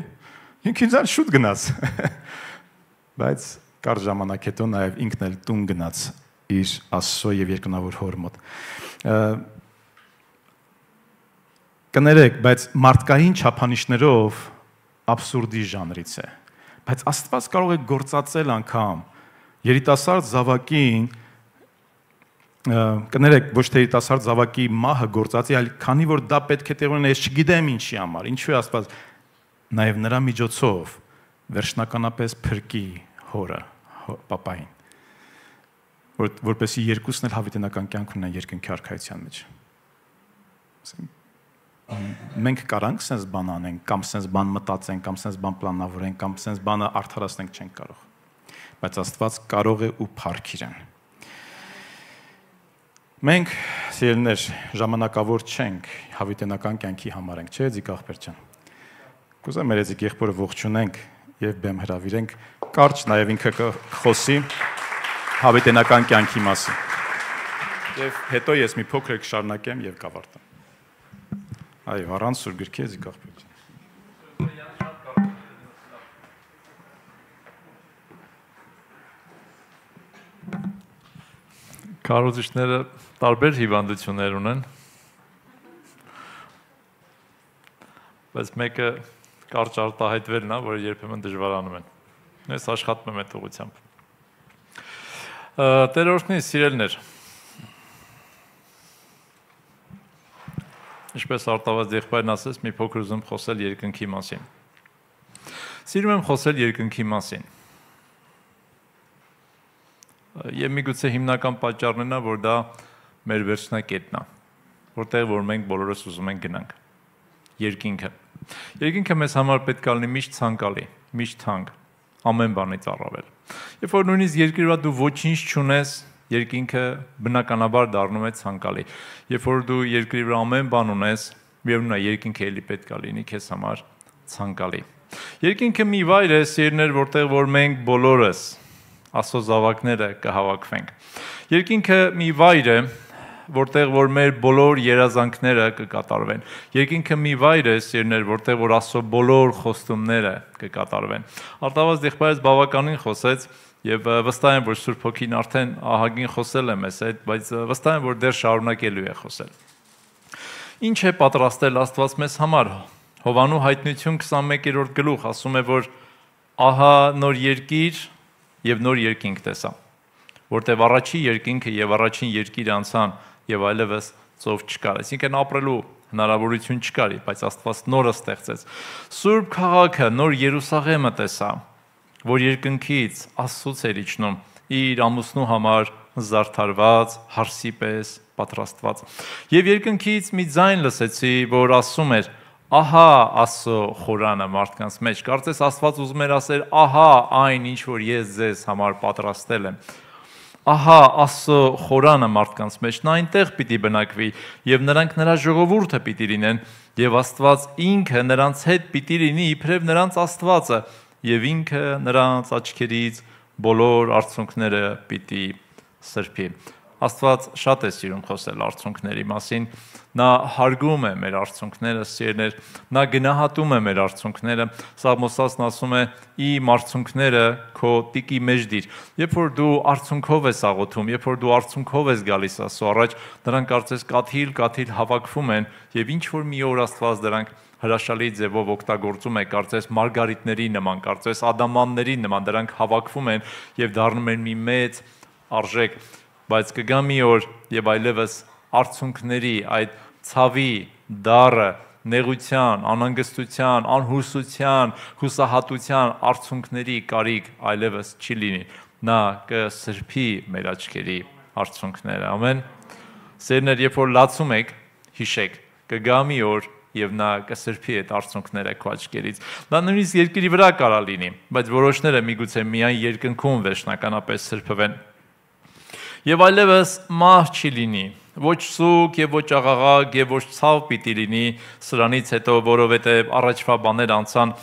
ինքին ձեր շուտ գնաց։ Բայց կար ժամանակ հետո նաև ինքն էլ տուն գնաց իր Աստծո եւ երկնավոր հոր մոտ։ Կներեք, բայց մարդկային չափանիշներով աբսուրդի ժանրից է։ Բայց Աստված կարող է գործածել անգամ երիտասարդ զավակին կներեք ոչ թե երիտասարդ զավակի մահը գործածի, այլ քանի որ դա պետք է տեղ ունենա, ես չգիտեմ ինչի համար, ինչու աստված նաև նրա միջոցով վերջնականապես փրկի հորը, papային, որ որպեսի երկուսն էլ հավիտենական կյանք ունեն երկնքի արքայության մեջ։ Ասենք մենք կարանք sense բան անենք կամ sense բան մտածենք կամ sense բան պլանավորենք կամ sense բանը արդարացնենք չենք կարող բայց աստված կարող է ու փառք իրեն Մենք սիրելիներ ժամանակավոր չենք, հավիտենական կյանքի համար ենք, չէ՞, Ձիգ ախպեր ջան։ Կուզեմ մեր Ձիգ եղբորը ողջունենք եւ բեմ հրավիրենք կարճ նաեւ ինքը կխոսի հավիտենական կյանքի մասին։ Եվ հետո ես մի փոքր կշարունակեմ եւ կավարտեմ։ Այո, առանց սուր գրքի Ձիգ ախպեր ջան։ Կարոզիչները տարբեր հիվանդություններ ունեն։ Բայց մեկը կարճ արտահայտվելն է, որը երբեմն դժվարանում են։ Ես աշխատում եմ այդ ուղությամբ։ Տերորքնի սիրելներ։ Ինչպես արտավաց եղբայրն ասաց, մի փոքր ուզում խոսել երկնքի մասին։ Սիրում եմ խոսել երկնքի մասին եւ միգուցե հիմնական պատճառն նա որ դա մեր վերջնակետն է որտեղ որ մենք բոլորս ուզում ենք գնանք երկինքը երկինքը մեզ համար պետք է լինի միշտ ցանկալի միշտ թանկ ամեն բանից առավել երբ որ նույնիսկ երկրի վրա դու ոչինչ չունես երկինքը բնականաբար դառնում է ցանկալի երբ որ դու երկրի վրա ամեն բան ունես միևնույնն է երկինքը էլի պետք է լինի քեզ համար ցանկալի երկինքը մի վայր է սիրներ որտեղ որ մենք բոլորս Աստծո զավակները կհավաքվենք։ Երկինքը մի վայր է, որտեղ որ մեր բոլոր երազանքները կկատարվեն։ Երկինքը մի վայր է, սիրներ, որտեղ որ Աստծո բոլոր խոստումները կկատարվեն։ Արտավազ դեղբայրս բավականին խոսեց եւ վստահ եմ, որ Սուրբ Հոգին արդեն ահագին խոսել է մեզ այդ, բայց վստահ եմ, որ դեռ շարունակելու է խոսել։ Ինչ է պատրաստել Աստված մեզ համար։ Հովանու հայտնություն 21-րդ գլուխ ասում է, որ ահա նոր երկիր եւ նոր երկինք տեսա, որտեղ առաջի երկինքը եւ առաջին երկիրը անցան եւ այլևս ծով չկար։ Այսինքն ապրելու հնարավորություն չկար, բայց Աստված նորը ստեղծեց։ Սուրբ քաղաքը, նոր Երուսաղեմը տեսա, որ երկնքից Աստծուց էր իջնում իր ամուսնու համար զարդարված հարսի պես պատրաստված։ Եվ երկնքից մի ձայն լսեցի, որ ասում էր ահա Աստծո խորանը մարդկանց մեջ։ Կարծես Աստված ուզում էր ասել, ահա այն ինչ որ ես ձեզ համար պատրաստել եմ։ Ահա Աստծո խորանը մարդկանց մեջ նա այնտեղ պիտի բնակվի եւ նրանք նրա ժողովուրդը պիտի լինեն եւ Աստված ինքը նրանց հետ պիտի լինի իբրև նրանց Աստվածը եւ ինքը նրանց աչքերից բոլոր արցունքները պիտի սրբի։ Աստված շատ է սիրում խոսել արցունքների մասին։ Նա հարգում է մեր արցունքները, սիրներ, նա գնահատում է մեր արցունքները։ Սամոսասն ասում է՝ «Իմ արցունքները քո տիկի մեջ դիր»։ Երբ որ դու արցունքով ես աղոթում, երբ որ դու արցունքով ես գալիս Աստծո առաջ, նրանք կարծես կաթիլ-կաթիլ հավաքվում են եւ ինչ որ մի օր Աստված դրանք հրաշալի ձևով օգտագործում է կարծես մարգարիտների նման, կարծես ադամանների նման դրանք հավաքվում են եւ դառնում են մի մեծ արժեք բայց կգա մի օր եւ այլևս արցունքների այդ ցավի դառը նեղության, անհանգստության, անհուսության, հուսահատության արցունքների կարիք այլևս չի լինի։ Նա կսրբի մեր աչքերի արցունքները։ Ամեն։ Սերներ, երբ որ լացում եք, հիշեք, կգա մի օր եւ նա կսրբի այդ արցունքները քո աչքերից։ Դա նույնիսկ երկրի վրա կարա լինի, բայց որոշները միգուցե միայն երկնքում վերջնականապես սրբվեն։ Եվ այլևս մահ չի լինի։ Ոչ սուկ եւ ոչ աղաղակ եւ ոչ ցավ պիտի լինի սրանից հետո, որովհետեւ առաջվա բաներ անցան։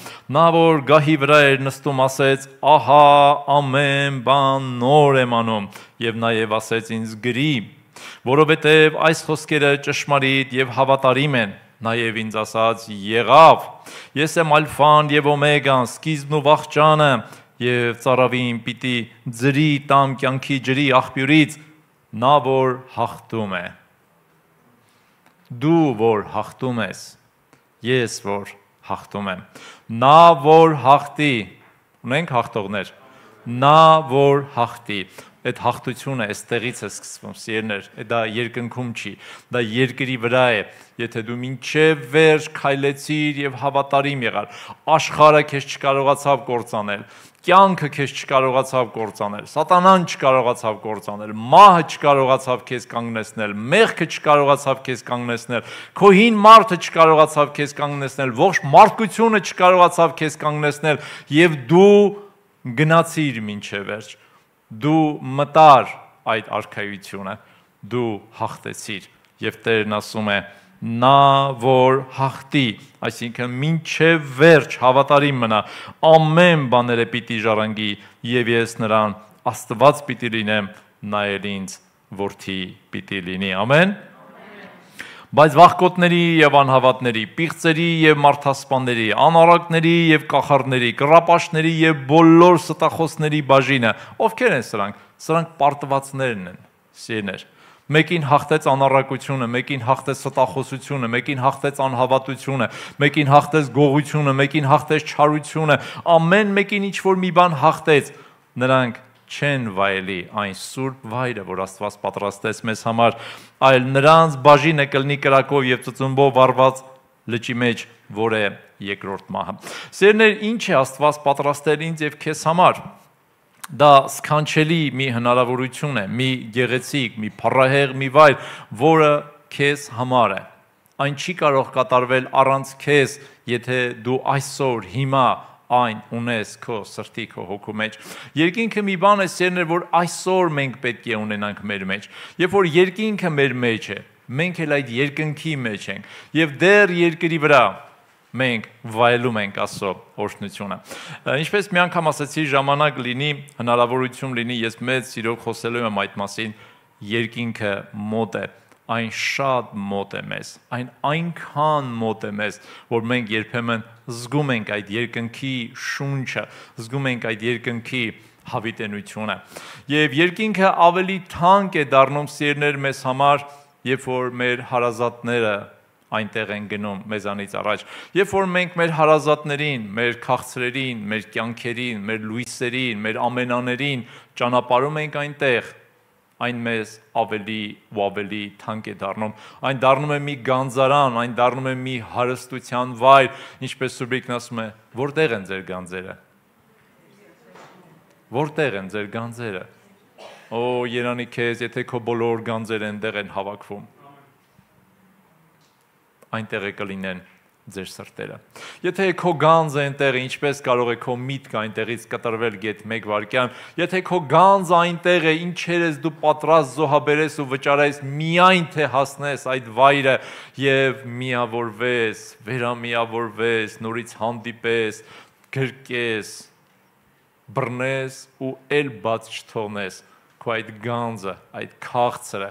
Նա որ գահի վրա էր նստում, ասեց. «Ահա, ամեն բան նոր եմ անում» եւ նաեւ ասեց ինձ գրի, որովհետեւ այս խոսքերը ճշմարիտ եւ հավատարիմ են նաև ինձ ասաց եղավ ես եմ ալֆան եւ օմեգան սկիզբն ու վախճանը եւ ծարավին պիտի ջրի տամ կյանքի ջրի աղբյուրից նա որ հաղթում է դու որ հաղթում ես ես որ հաղթում եմ նա որ հաղթի ունենք հաղթողներ նա որ հաղթի այդ հաղթությունը էստեղից է սկսվում սիրներ դա երկնքում չի դա երկրի վրա է եթե դու ինչև վերջ քայլեցիր եւ հավատարիմ եղար աշխարհը քեզ չկարողացավ կործանել Կյանքը քեզ չկարողացավ կործանել, սատանան չկարողացավ կործանել, մահը չկարողացավ քեզ կանգնեցնել, մեղքը չկարողացավ քեզ կանգնեցնել, քո հին մարդը չկարողացավ քեզ կանգնեցնել, ողջ մարդկությունը չկարողացավ քեզ կանգնեցնել եւ դու գնացիր ինչե վերջ։ Դու մտար այդ արքայությունը, դու հաղթեցիր եւ Տերն ասում է նա որ հաղթի, այսինքն մինչև վերջ հավատարիմ մնա, ամեն բաները պիտի ժառանգի եւ ես նրան Աստված պիտի լինեմ, նա էլ ինձ որդի պիտի լինի։ Ամեն։ Բայց վախկոտների եւ անհավատների, պիղծերի եւ մարդասպանների, անարակների եւ կախարների, կռապաշների եւ բոլոր ստախոսների բաժինը, ովքեր են սրանք։ Սրանք պարտվածներն են, սիրներ։ սրանք մեկին հաղթեց անառակությունը, մեկին հաղթեց ստախոսությունը, մեկին հաղթեց անհավատությունը, մեկին հաղթեց գողությունը, մեկին հաղթեց չարությունը, ամեն մեկին ինչ որ մի բան հաղթեց։ Նրանք չեն վայելի այն սուրբ վայրը, որ Աստված պատրաստեց մեզ համար, այլ նրանց բաժինը կլինի կրակով եւ ծծումբով վառված լճի մեջ, որը երկրորդ մահը։ Սերներ, ինչ է Աստված պատրաստել ինձ եւ քեզ համար դա սքանչելի մի հնարավորություն է, մի գեղեցիկ, մի փառահեղ մի վայր, որը քեզ համար է։ Այն չի կարող կատարվել առանց քեզ, եթե դու այսօր հիմա այն ունես քո սրտի քո հոգու մեջ։ Երկինքը մի բան է սերներ, որ այսօր մենք պետք է ունենանք մեր մեջ։ Երբ որ երկինքը մեր մեջ է, մենք էլ այդ երկնքի մեջ ենք եւ դեռ երկրի վրա մենք վայելում ենք Աստծո օրհնությունը։ Ինչպես մի անգամ ասացի, ժամանակ լինի, հնարավորություն լինի, ես մեծ սիրով խոսելու եմ այդ մասին, երկինքը մոտ է, այն շատ մոտ է մեզ, այն այնքան մոտ է մեզ, որ մենք երբեմն զգում ենք այդ երկնքի շունչը, զգում ենք այդ երկնքի հավիտենությունը։ Եվ երկինքը ավելի թանկ է դառնում սիրներ մեզ համար, երբ որ մեր հարազատները այնտեղ են գնում մեզանից առաջ։ Երբ որ մենք մեր հարազատներին, մեր քաղցրերին, մեր կյանքերին, մեր լույսերին, մեր ամենաներին ճանապարհում ենք այնտեղ, այն մեզ ավելի ու ավելի թանկ է դառնում։ Այն դառնում է մի գանձարան, այն դառնում է մի հարստության վայր, ինչպես Սուրբիկն ասում է, որտեղ են ձեր գանձերը։ Որտեղ են ձեր գանձերը։ Օ, Երանի քեզ, եթե քո բոլոր գանձերը այնտեղ են հավաքվում այնտեղ է կլինեն ձեր սրտերը։ Եթե քո գանձը այնտեղ ինչպես կարող է քո միտքը այնտեղից կտրվել գետ 1 վարքյան, եթե քո գանձը այնտեղ է, ինչեր ես դու պատրաստ զոհաբերես ու վճարես միայն թե հասնես այդ վայրը եւ միավորվես, վերամիավորվես, նորից հանդիպես, գրկես, բռնես ու ել բաց չթողնես քո այդ գանձը, այդ քաղցրը,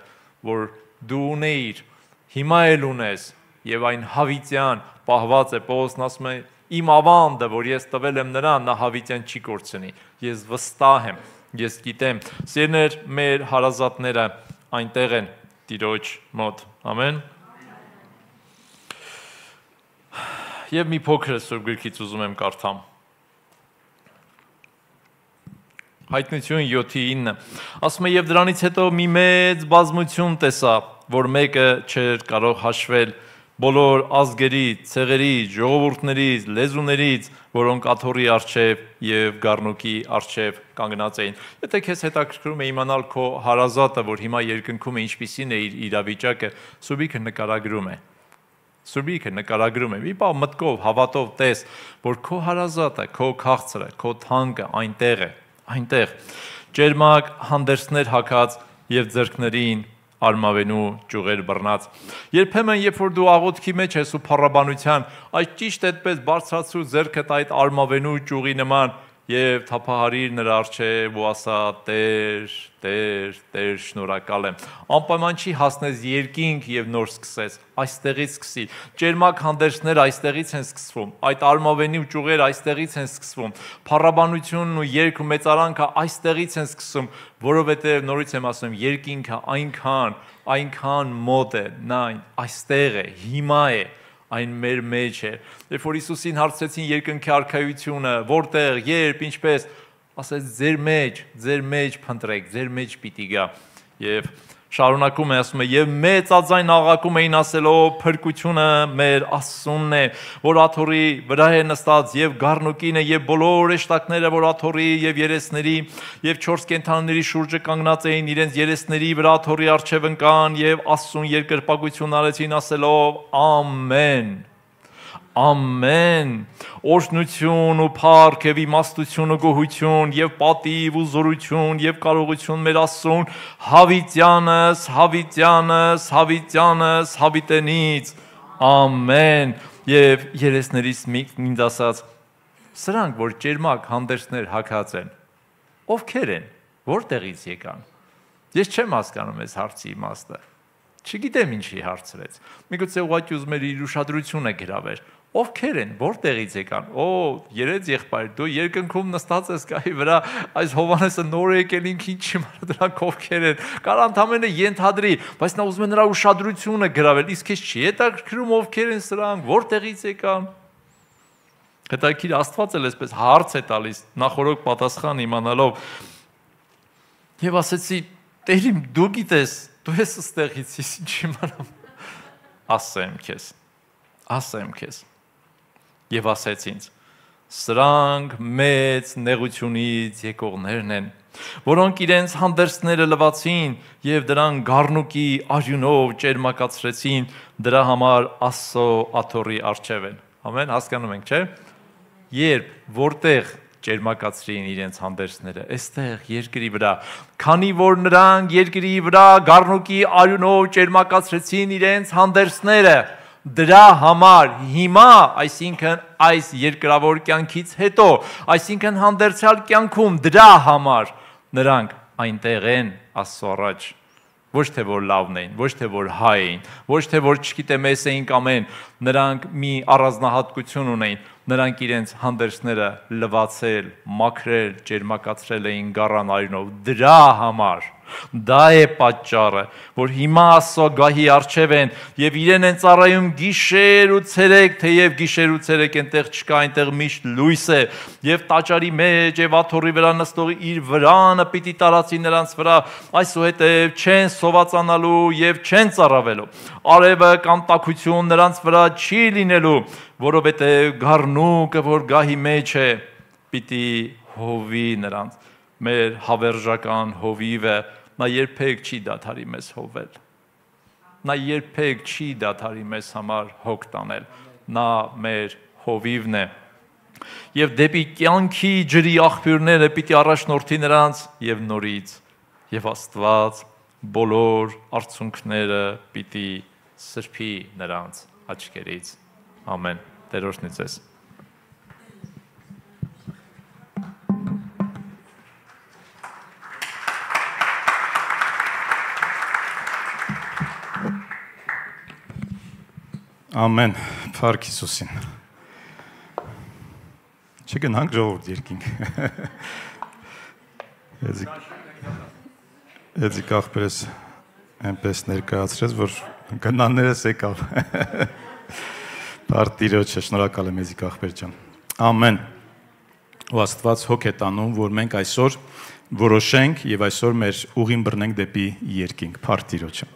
որ դու ունեիր, հիմա էլ ունես եւ այն հավիտյան պահված է Պողոսն ասում է իմ ավանդը որ ես տվել եմ նրան նա հավիտյան չի կորցնի ես վստահ եմ ես գիտեմ սիրներ մեր հարազատները այնտեղ են տիրոջ մոտ ամեն եւ մի փոքր սուրբ գրքից ուզում եմ կարդամ Հայտնություն 7:9 ասում է եւ դրանից հետո մի մեծ բազմություն տեսա որ մեկը չէր կարող հաշվել բոլոր ազգերից, ցեղերից, ժողովուրդներից, լեզուներից, որոնք աթորի արչև եւ Գառնուկի արչև կանգնած էին։ Եթե քեզ հետաքրքրում է իմանալ քո հարազատը, որ հիմա երկնքում է ինչպիսին է իր իրավիճակը, Սուբիկը նկարագրում է։ Սուրբիկը նկարագրում է։ Մի բա մտկով, հավատով տես, որ քո հարազատը, քո քաղցրը, քո թանկը այնտեղ է, այնտեղ։ Ջերմակ հանդերձներ հակած եւ ձերքներին արմավենու ճյուղեր բռնած։ Երբեմն երբ որ դու աղոթքի մեջ ես ու փառաբանության, այդ ճիշտ այդպես բարձրացու ձեռքդ այդ արմավենու ճյուղի նման, եւ թափահարիր նրա արչեւ ու ասա Տեր, Տեր, Տեր, շնորհակալ եմ։ Անպայման չի հասնես երկինք եւ նոր սկսես, այստեղից սկսի։ Ճերմակ հանդերձներ այստեղից են սկսվում, այդ արմավենի ճյուղերը այստեղից են սկսվում։ Փառաբանությունն ու երկու մեծարանքը այստեղից են սկսում, որովհետեւ նորից եմ ասում, երկինքը այնքան, այնքան մոտ է, նայն այստեղ է, հիմա է, այն մեր մեջ է։ Երբ որ Հիսուսին հարցրեցին երկնքի արքայությունը, որտեղ, երբ, ինչպես, ասաց՝ ձեր մեջ, ձեր մեջ փնտրեք, ձեր մեջ պիտի գա։ Եվ Շարունակում է ասում է եւ մեծաձայն աղակում էին ասելով փրկությունը մեր Աստծունն է, որ աթորի վրա է նստած եւ գառնուկին է եւ բոլոր աշտակները, որ աթորի եւ երեսների եւ 4 կենթանիների շուրջը կանգնած էին իրենց երեսների վրա աթորի արչեւ ընկան եւ Աստծուն երկրպագություն արեցին ասելով ամեն։ Ամեն օրհնություն ու փառք եւ իմաստություն ու գոհություն եւ պատիվ ու զորություն եւ կարողություն մեր Աստծուն հավիտյանս հավիտյանս հավիտյանս հավիտենից ամեն եւ երեսներից ինձ ասած սրանք որ ճերմակ հանդերձներ հակած են ովքեր են որտեղից եկան ես չեմ հասկանում այս հարցի իմաստը չգիտեմ ինչի հարցրեց միգուցե ուղղակի ուզում էր իր ուշադրությունը գրավել Ովքեր են, որտեղից եկան։ Օ, երեց եղբայր, դու երկնքում նստած ես գայի վրա, այս Հովանեսը նոր եկել ինքին չի մարա դրանք ովքեր են։ Կար ընդամենը ենթադրի, բայց նա ուզում է նրա ուշադրությունը գրավել, իսկ քեզ չի հետաքրքրում ովքեր են սրանք, որտեղից եկան։ Հետաքրքիր Աստված էլ էսպես հարց է տալիս, նախորդ պատասխան իմանալով։ Եվ ասեցի, Տեր իմ, դու գիտես, դու ես ստեղից, ինչի մարամ։ Ասեմ քեզ։ Ասեմ քեզ եւ ասեց ինձ. Սրանք մեծ նեղությունից եկողներն են, որոնք իրենց հանդերձները լվացին եւ դրան գառնուկի արյունով ճերմակացրեցին, դրա համար Աստծո աթորի արչև են։ Ամեն հասկանում ենք, չէ՞։ Երբ որտեղ ճերմակացրին իրենց հանդերձները այստեղ երկրի վրա քանի որ նրանք երկրի վրա գառնուկի արյունով ճերմակացրեցին իրենց հանդերձները դրա համար հիմա, այսինքն այս երկրավոր կյանքից հետո, այսինքն հանդերձյալ կյանքում դրա համար նրանք այնտեղ են Աստծո առաջ ոչ թե որ լավն էին, ոչ թե որ հայ էին, ոչ թե որ չգիտեմ էս էին կամ են, նրանք մի առանձնահատկություն ունեին, նրանք իրենց հանդերձները լվացել, մաքրել, ջերմակացրել էին գառան արյունով։ Դրա համար Դա է պատճառը, որ հիմա Աստծո գահի արչև են եւ իրեն են ծառայում գիշեր ու ցերեկ, թեև գիշեր ու ցերեկ այնտեղ չկա, այնտեղ միշտ լույս է եւ տաճարի մեջ եւ աթոռի վրա նստողի իր վրանը պիտի տարածի նրանց վրա, այսուհետեւ չեն սովածանալու եւ չեն ծառավելու։ Արևը կամ տակություն նրանց վրա չի լինելու, որովհետեւ գառնուկը, որ գահի մեջ է, պիտի հովի նրանց մեր հավերժական հովիվը Նա երբեք չի դադարի մեզ հովել։ Նա երբեք չի դադարի մեզ համար հոգ տանել։ Նա մեր հովիվն է։ Եվ դեպի կյանքի ջրի աղբյուրները պիտի առաջնորդի նրանց եւ նորից եւ Աստված բոլոր արցունքները պիտի սրբի նրանց աչքերից։ Ամեն։ Տերոշնից ես։ Ամեն, Փառք Հիսուսին։ Չգնանք ժողովուրդ երկինք։ Եզիկ Եզիկ ախպերս այնպես ներկայացրեց, որ գնաններս եկավ։ Պարտիրոջը շնորհակալ եմ Եզիկ ախպեր ջան։ Ամեն։ Ու Աստված հոգ է տանում, որ մենք այսօր որոշենք եւ այսօր մեր ուղին բռնենք դեպի երկինք, Պարտիրոջը։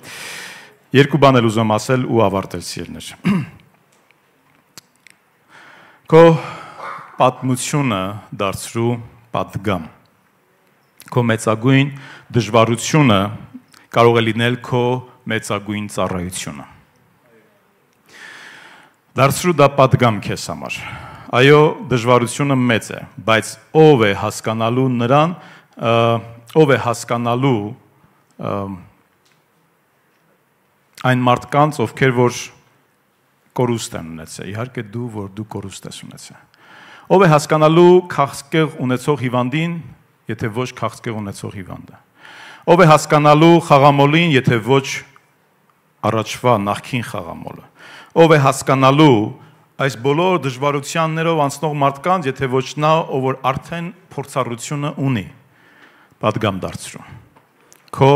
Երկու բան եմ ուզում ասել ու ավարտել սիրներ։ Քո պատմությունը դարձրու падգամ։ Քո մեծագույն դժվարությունը կարող է լինել քո մեծագույն ծառայությունը։ Դարձրու դա падգամ քեզ համար։ Այո, դժվարությունը մեծ է, բայց ով է հասկանալու նրան, ով է հասկանալու և, այն մարդկանց, ովքեր որ կորուստ են ունեցել։ Իհարկե դու որ դու կորուստ ես ունեցել։ Ո՞վ է հասկանալու քաղցկեղ ունեցող հիվանդին, եթե ոչ քաղցկեղ ունեցող հիվանդը։ Ո՞վ է հասկանալու խաղամոլին, եթե ոչ առաջվա նախքին խաղամոլը։ Ո՞վ է հասկանալու այս բոլոր դժվարություններով անցնող մարդկանց, եթե ոչ նա, ով որ արդեն փորձառությունը ունի պատգամ դարձրու։ Քո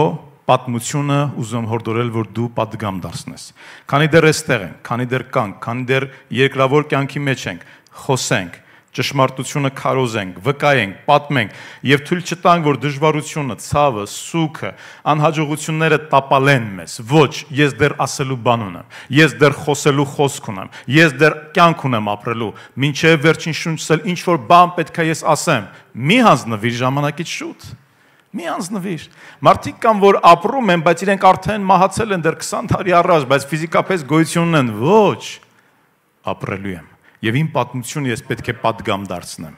պատմությունը ուզում հորդորել, որ դու падգամ դառնես։ Քանի դեռ էստեղ ենք, քանի դեռ կանք, քանի դեռ երկրավոր կյանքի մեջ ենք, խոսենք, ճշմարտությունը քարոզենք, վկայենք, պատմենք եւ թույլ չտանք, որ դժվարությունը, ցավը, սուքը, անհաջողությունները տապալեն մեզ։ Ոչ, ես դեռ ասելու բան ունեմ, ես դեռ խոսելու խոսք ունեմ, ես դեռ կյանք ունեմ ապրելու։ Մինչև վերջին շունչս էլ ինչ որ բան պետք է ես ասեմ։ Մի հանձնվիր ժամանակից շուտ։ Մի անznվիր։ Մարդիկ կան, որ ապրում են, բայց իրենք արդեն մահացել են դեռ 20 տարի առաջ, բայց ֆիզիկապես գոյություն ունեն։ Ոչ, ապրելու եմ։ Եվ իմ պատմությունը ես պետք է падգամ դարձնեմ։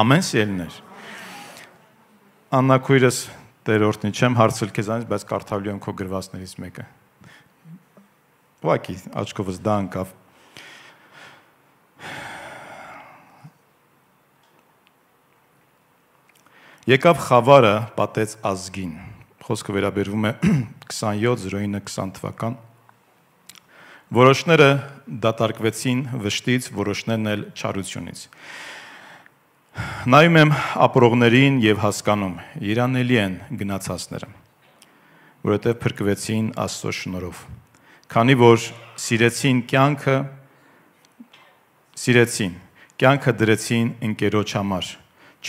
Ամեն սիրելներ։ Աննա քույրս տերորդնի չեմ հարցել քեզանից, բայց կարդալու եմ քո գրվածներից մեկը։ Ուղղակի աչքովս դա անկավ։ Եկավ խավարը, պատեց ազգին։ Խոսքը վերաբերվում է 2709-20 թվական։ Որոշները դատարկվեցին վշտից, որոշներն էլ չարությունից։ Նայում եմ ապրողներին եւ հասկանում, իրանելի են գնացածները, որովհետեւ փրկվեցին Աստծո շնորհով։ Քանի որ սիրեցին կյանքը, սիրեցին, կյանքը դրեցին ընկերոջ համար,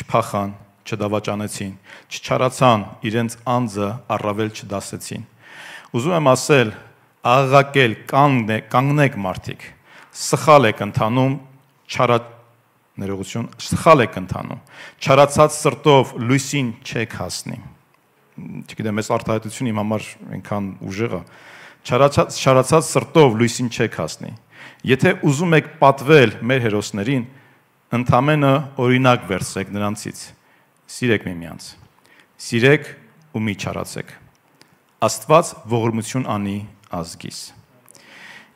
չփախան չդավաճանեցին, չչարացան իրենց անձը առավել չդասեցին։ Ուզում եմ ասել, աղաղակել կանգնեք, կանգնեք մարդիկ։ Սխալ եք ընթանում, չարա ներողություն, սխալ եք ընթանում։ Չարացած սրտով լույսին չեք հասնի։ Չգիտեմ, այս արտահայտությունը իմ համար այնքան ուժեղ է։ Չարացած չարացած սրտով լույսին չեք հասնի։ Եթե ուզում եք պատվել մեր հերոսներին, ընդամենը օրինակ վերցրեք նրանցից Սիրեք միմյանց։ Սիրեք ու մի չարացեք։ Աստված ողորմություն անի ազգիս։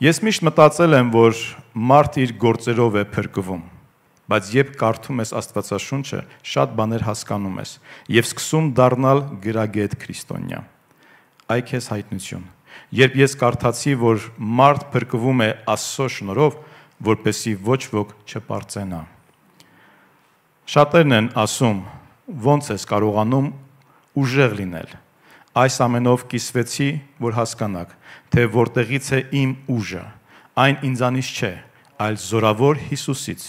Ես միշտ մտածել եմ, որ մարդ իր գործերով է փրկվում, բայց երբ կարդում ես Աստվածաշունչը, շատ բաներ հասկանում ես եւ սկսում դառնալ գրագետ քրիստոնյա։ Այ քեզ հայտնություն։ Երբ ես կարդացի, որ մարդ փրկվում է Աստծո շնորհով, որպեսի ոչ ոք չպարծենա։ Շատերն են ասում, ոնց ես կարողանում ուժեղ լինել։ Այս ամենով կիսվեցի, որ հասկանաք, թե որտեղից է իմ ուժը։ Այն ինձանից չէ, այլ զորավոր Հիսուսից,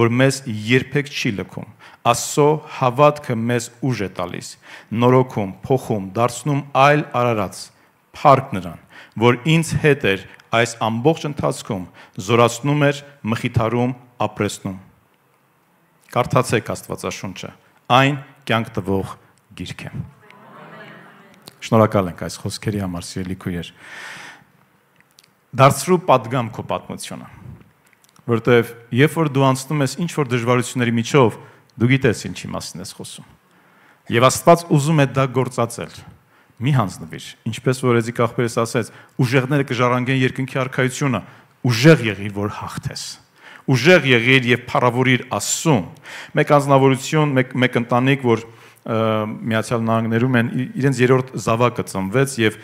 որ մեզ երբեք չի լքում։ Աստծո հավատքը մեզ ուժ է տալիս, նորոգում, փոխում, դարձնում այլ արարած, փառք նրան, որ ինձ հետ էր այս ամբողջ ընթացքում զորացնում էր, մխիթարում, ապրեսնում։ Կարդացեք Աստվածաշունչը այն կյանք տվող գիրք է։ Շնորհակալ ենք այս խոսքերի համար, սիրելի քույր։ Դարձրու падգամ քո պատմությունը, որտեղ երբ որ դու անցնում ես ինչ որ դժվարությունների միջով, դու գիտես ինչի մասին ես խոսում։ Եվ Աստված ուզում է դա գործածել։ Մի հանձնվիր, ինչպես որ Էզի Կախպերես ասաց, ուժեղները կժառանգեն երկնքի արքայությունը, ուժեղ եղիր, որ հաղթես ուժեղ եղիր եւ փառավորիր Աստծուն։ Մեկ անznավորություն, մեկ մեկ ընտանիք, որ Միացյալ Նահանգներում են իրենց երրորդ զավակը ծնվեց եւ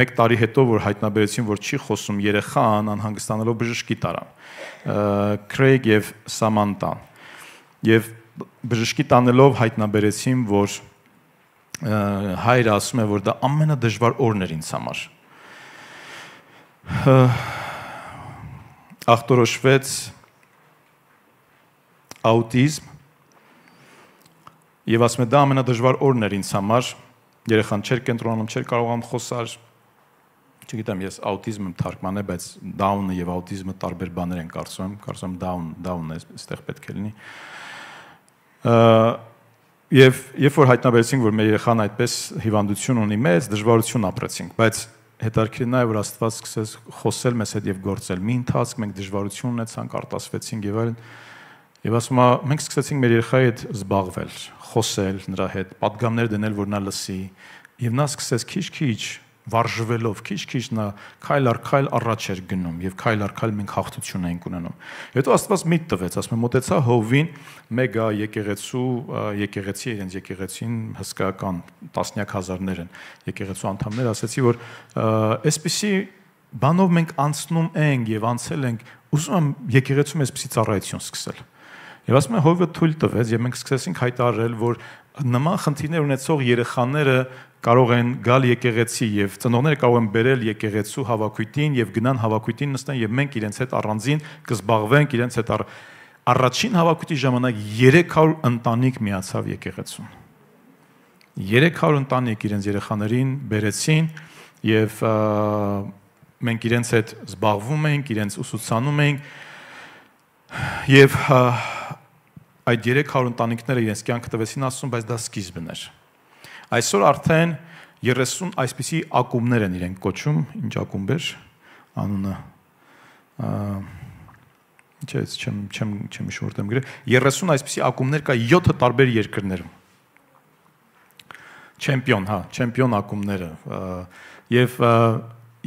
մեկ տարի հետո որ հայտնաբերեցին, որ չի խոսում երեխան անհանգստանալով բժշկի տարան։ Քրեյգ եւ Սամանտան։ Եվ բժշկի տանելով հայտնաբերեցին, որ հայրը ասում է, որ դա ամենադժվար օրն էր ինձ համար։ Ախտորոշվեց աուտիզմ եւ ասում է դա ամենադժվար օրն էր ինձ համար երեխան չէր կենտրոնանում չէր կարողանում խոսալ չգիտեմ ես աուտիզմը թարգման է բայց դաունը եւ աուտիզմը տարբեր բաներ են կարծում եմ կարծում եմ դաուն դաունն է այստեղ պետք է լինի եւ երբ որ հայտնաբերեցինք որ մեր երեխան այդպես հիվանդություն ունի մեծ դժվարություն ապրեցինք բայց հետարքին նա է որ Աստված սկսեց խոսել մեզ հետ եւ գործել մի ընթացք մենք դժվարություն ունեցանք արտասվեցինք եւ այլն այլ, Եվ ասում է, մենք սկսեցինք մեր երեխայի հետ զբաղվել, խոսել նրա հետ, падգամներ դնել, որ նա լսի։ Եվ նա սկսեց քիչ-քիչ վարժվելով քիչ-քիչ նա քայլ առ քայլ առաջ էր գնում եւ քայլ առ քայլ մենք հաղթություն էինք ունենում։ Հետո Աստված միտ տվեց, ասում եմ մտեցա Հովին, մեգա եկեղեցու եկեղեցի իրենց եկեղեցին հսկական տասնյակ հազարներ են եկեղեցու անդամներ, ասացի որ այսպիսի բանով մենք անցնում ենք եւ անցել ենք, ուզում եմ եկեղեցում այսպիսի ծառայություն սկսել Եվ ասում են հովը թույլ տվեց եւ մենք սկսեցինք հայտարարել, որ նման խնդիրներ ունեցող երեխաները կարող են գալ եկեղեցի եւ ծնողները կարող են բերել եկեղեցու հավաքույտին եւ գնան հավաքույտին նստեն եւ մենք իրենց հետ առանձին կզբաղվենք իրենց հետ առ... առաջին հավաքույտի ժամանակ 300 ընտանիք միացավ եկեղեցուն 300 ընտանիք իրենց երեխաներին բերեցին եւ մենք իրենց հետ զբաղվում ենք, իրենց ուսուցանում ենք եւ և, և, և, և, և, և, և, և, և այդ 300 ընտանիքները իրենց կյանք տվեցին Աստծուն, բայց դա սկիզբն էր։ Այսօր արդեն 30 այսպիսի ակումներ են իրենք կոչում, ինչ ակումբ էր անունը։ Ինչ է, չեմ չեմ չեմ հիշում որտեմ գրել։ 30 այսպիսի ակումներ կա 7 տարբեր երկրներում։ Չեմպիոն, հա, չեմպիոն ակումները եւ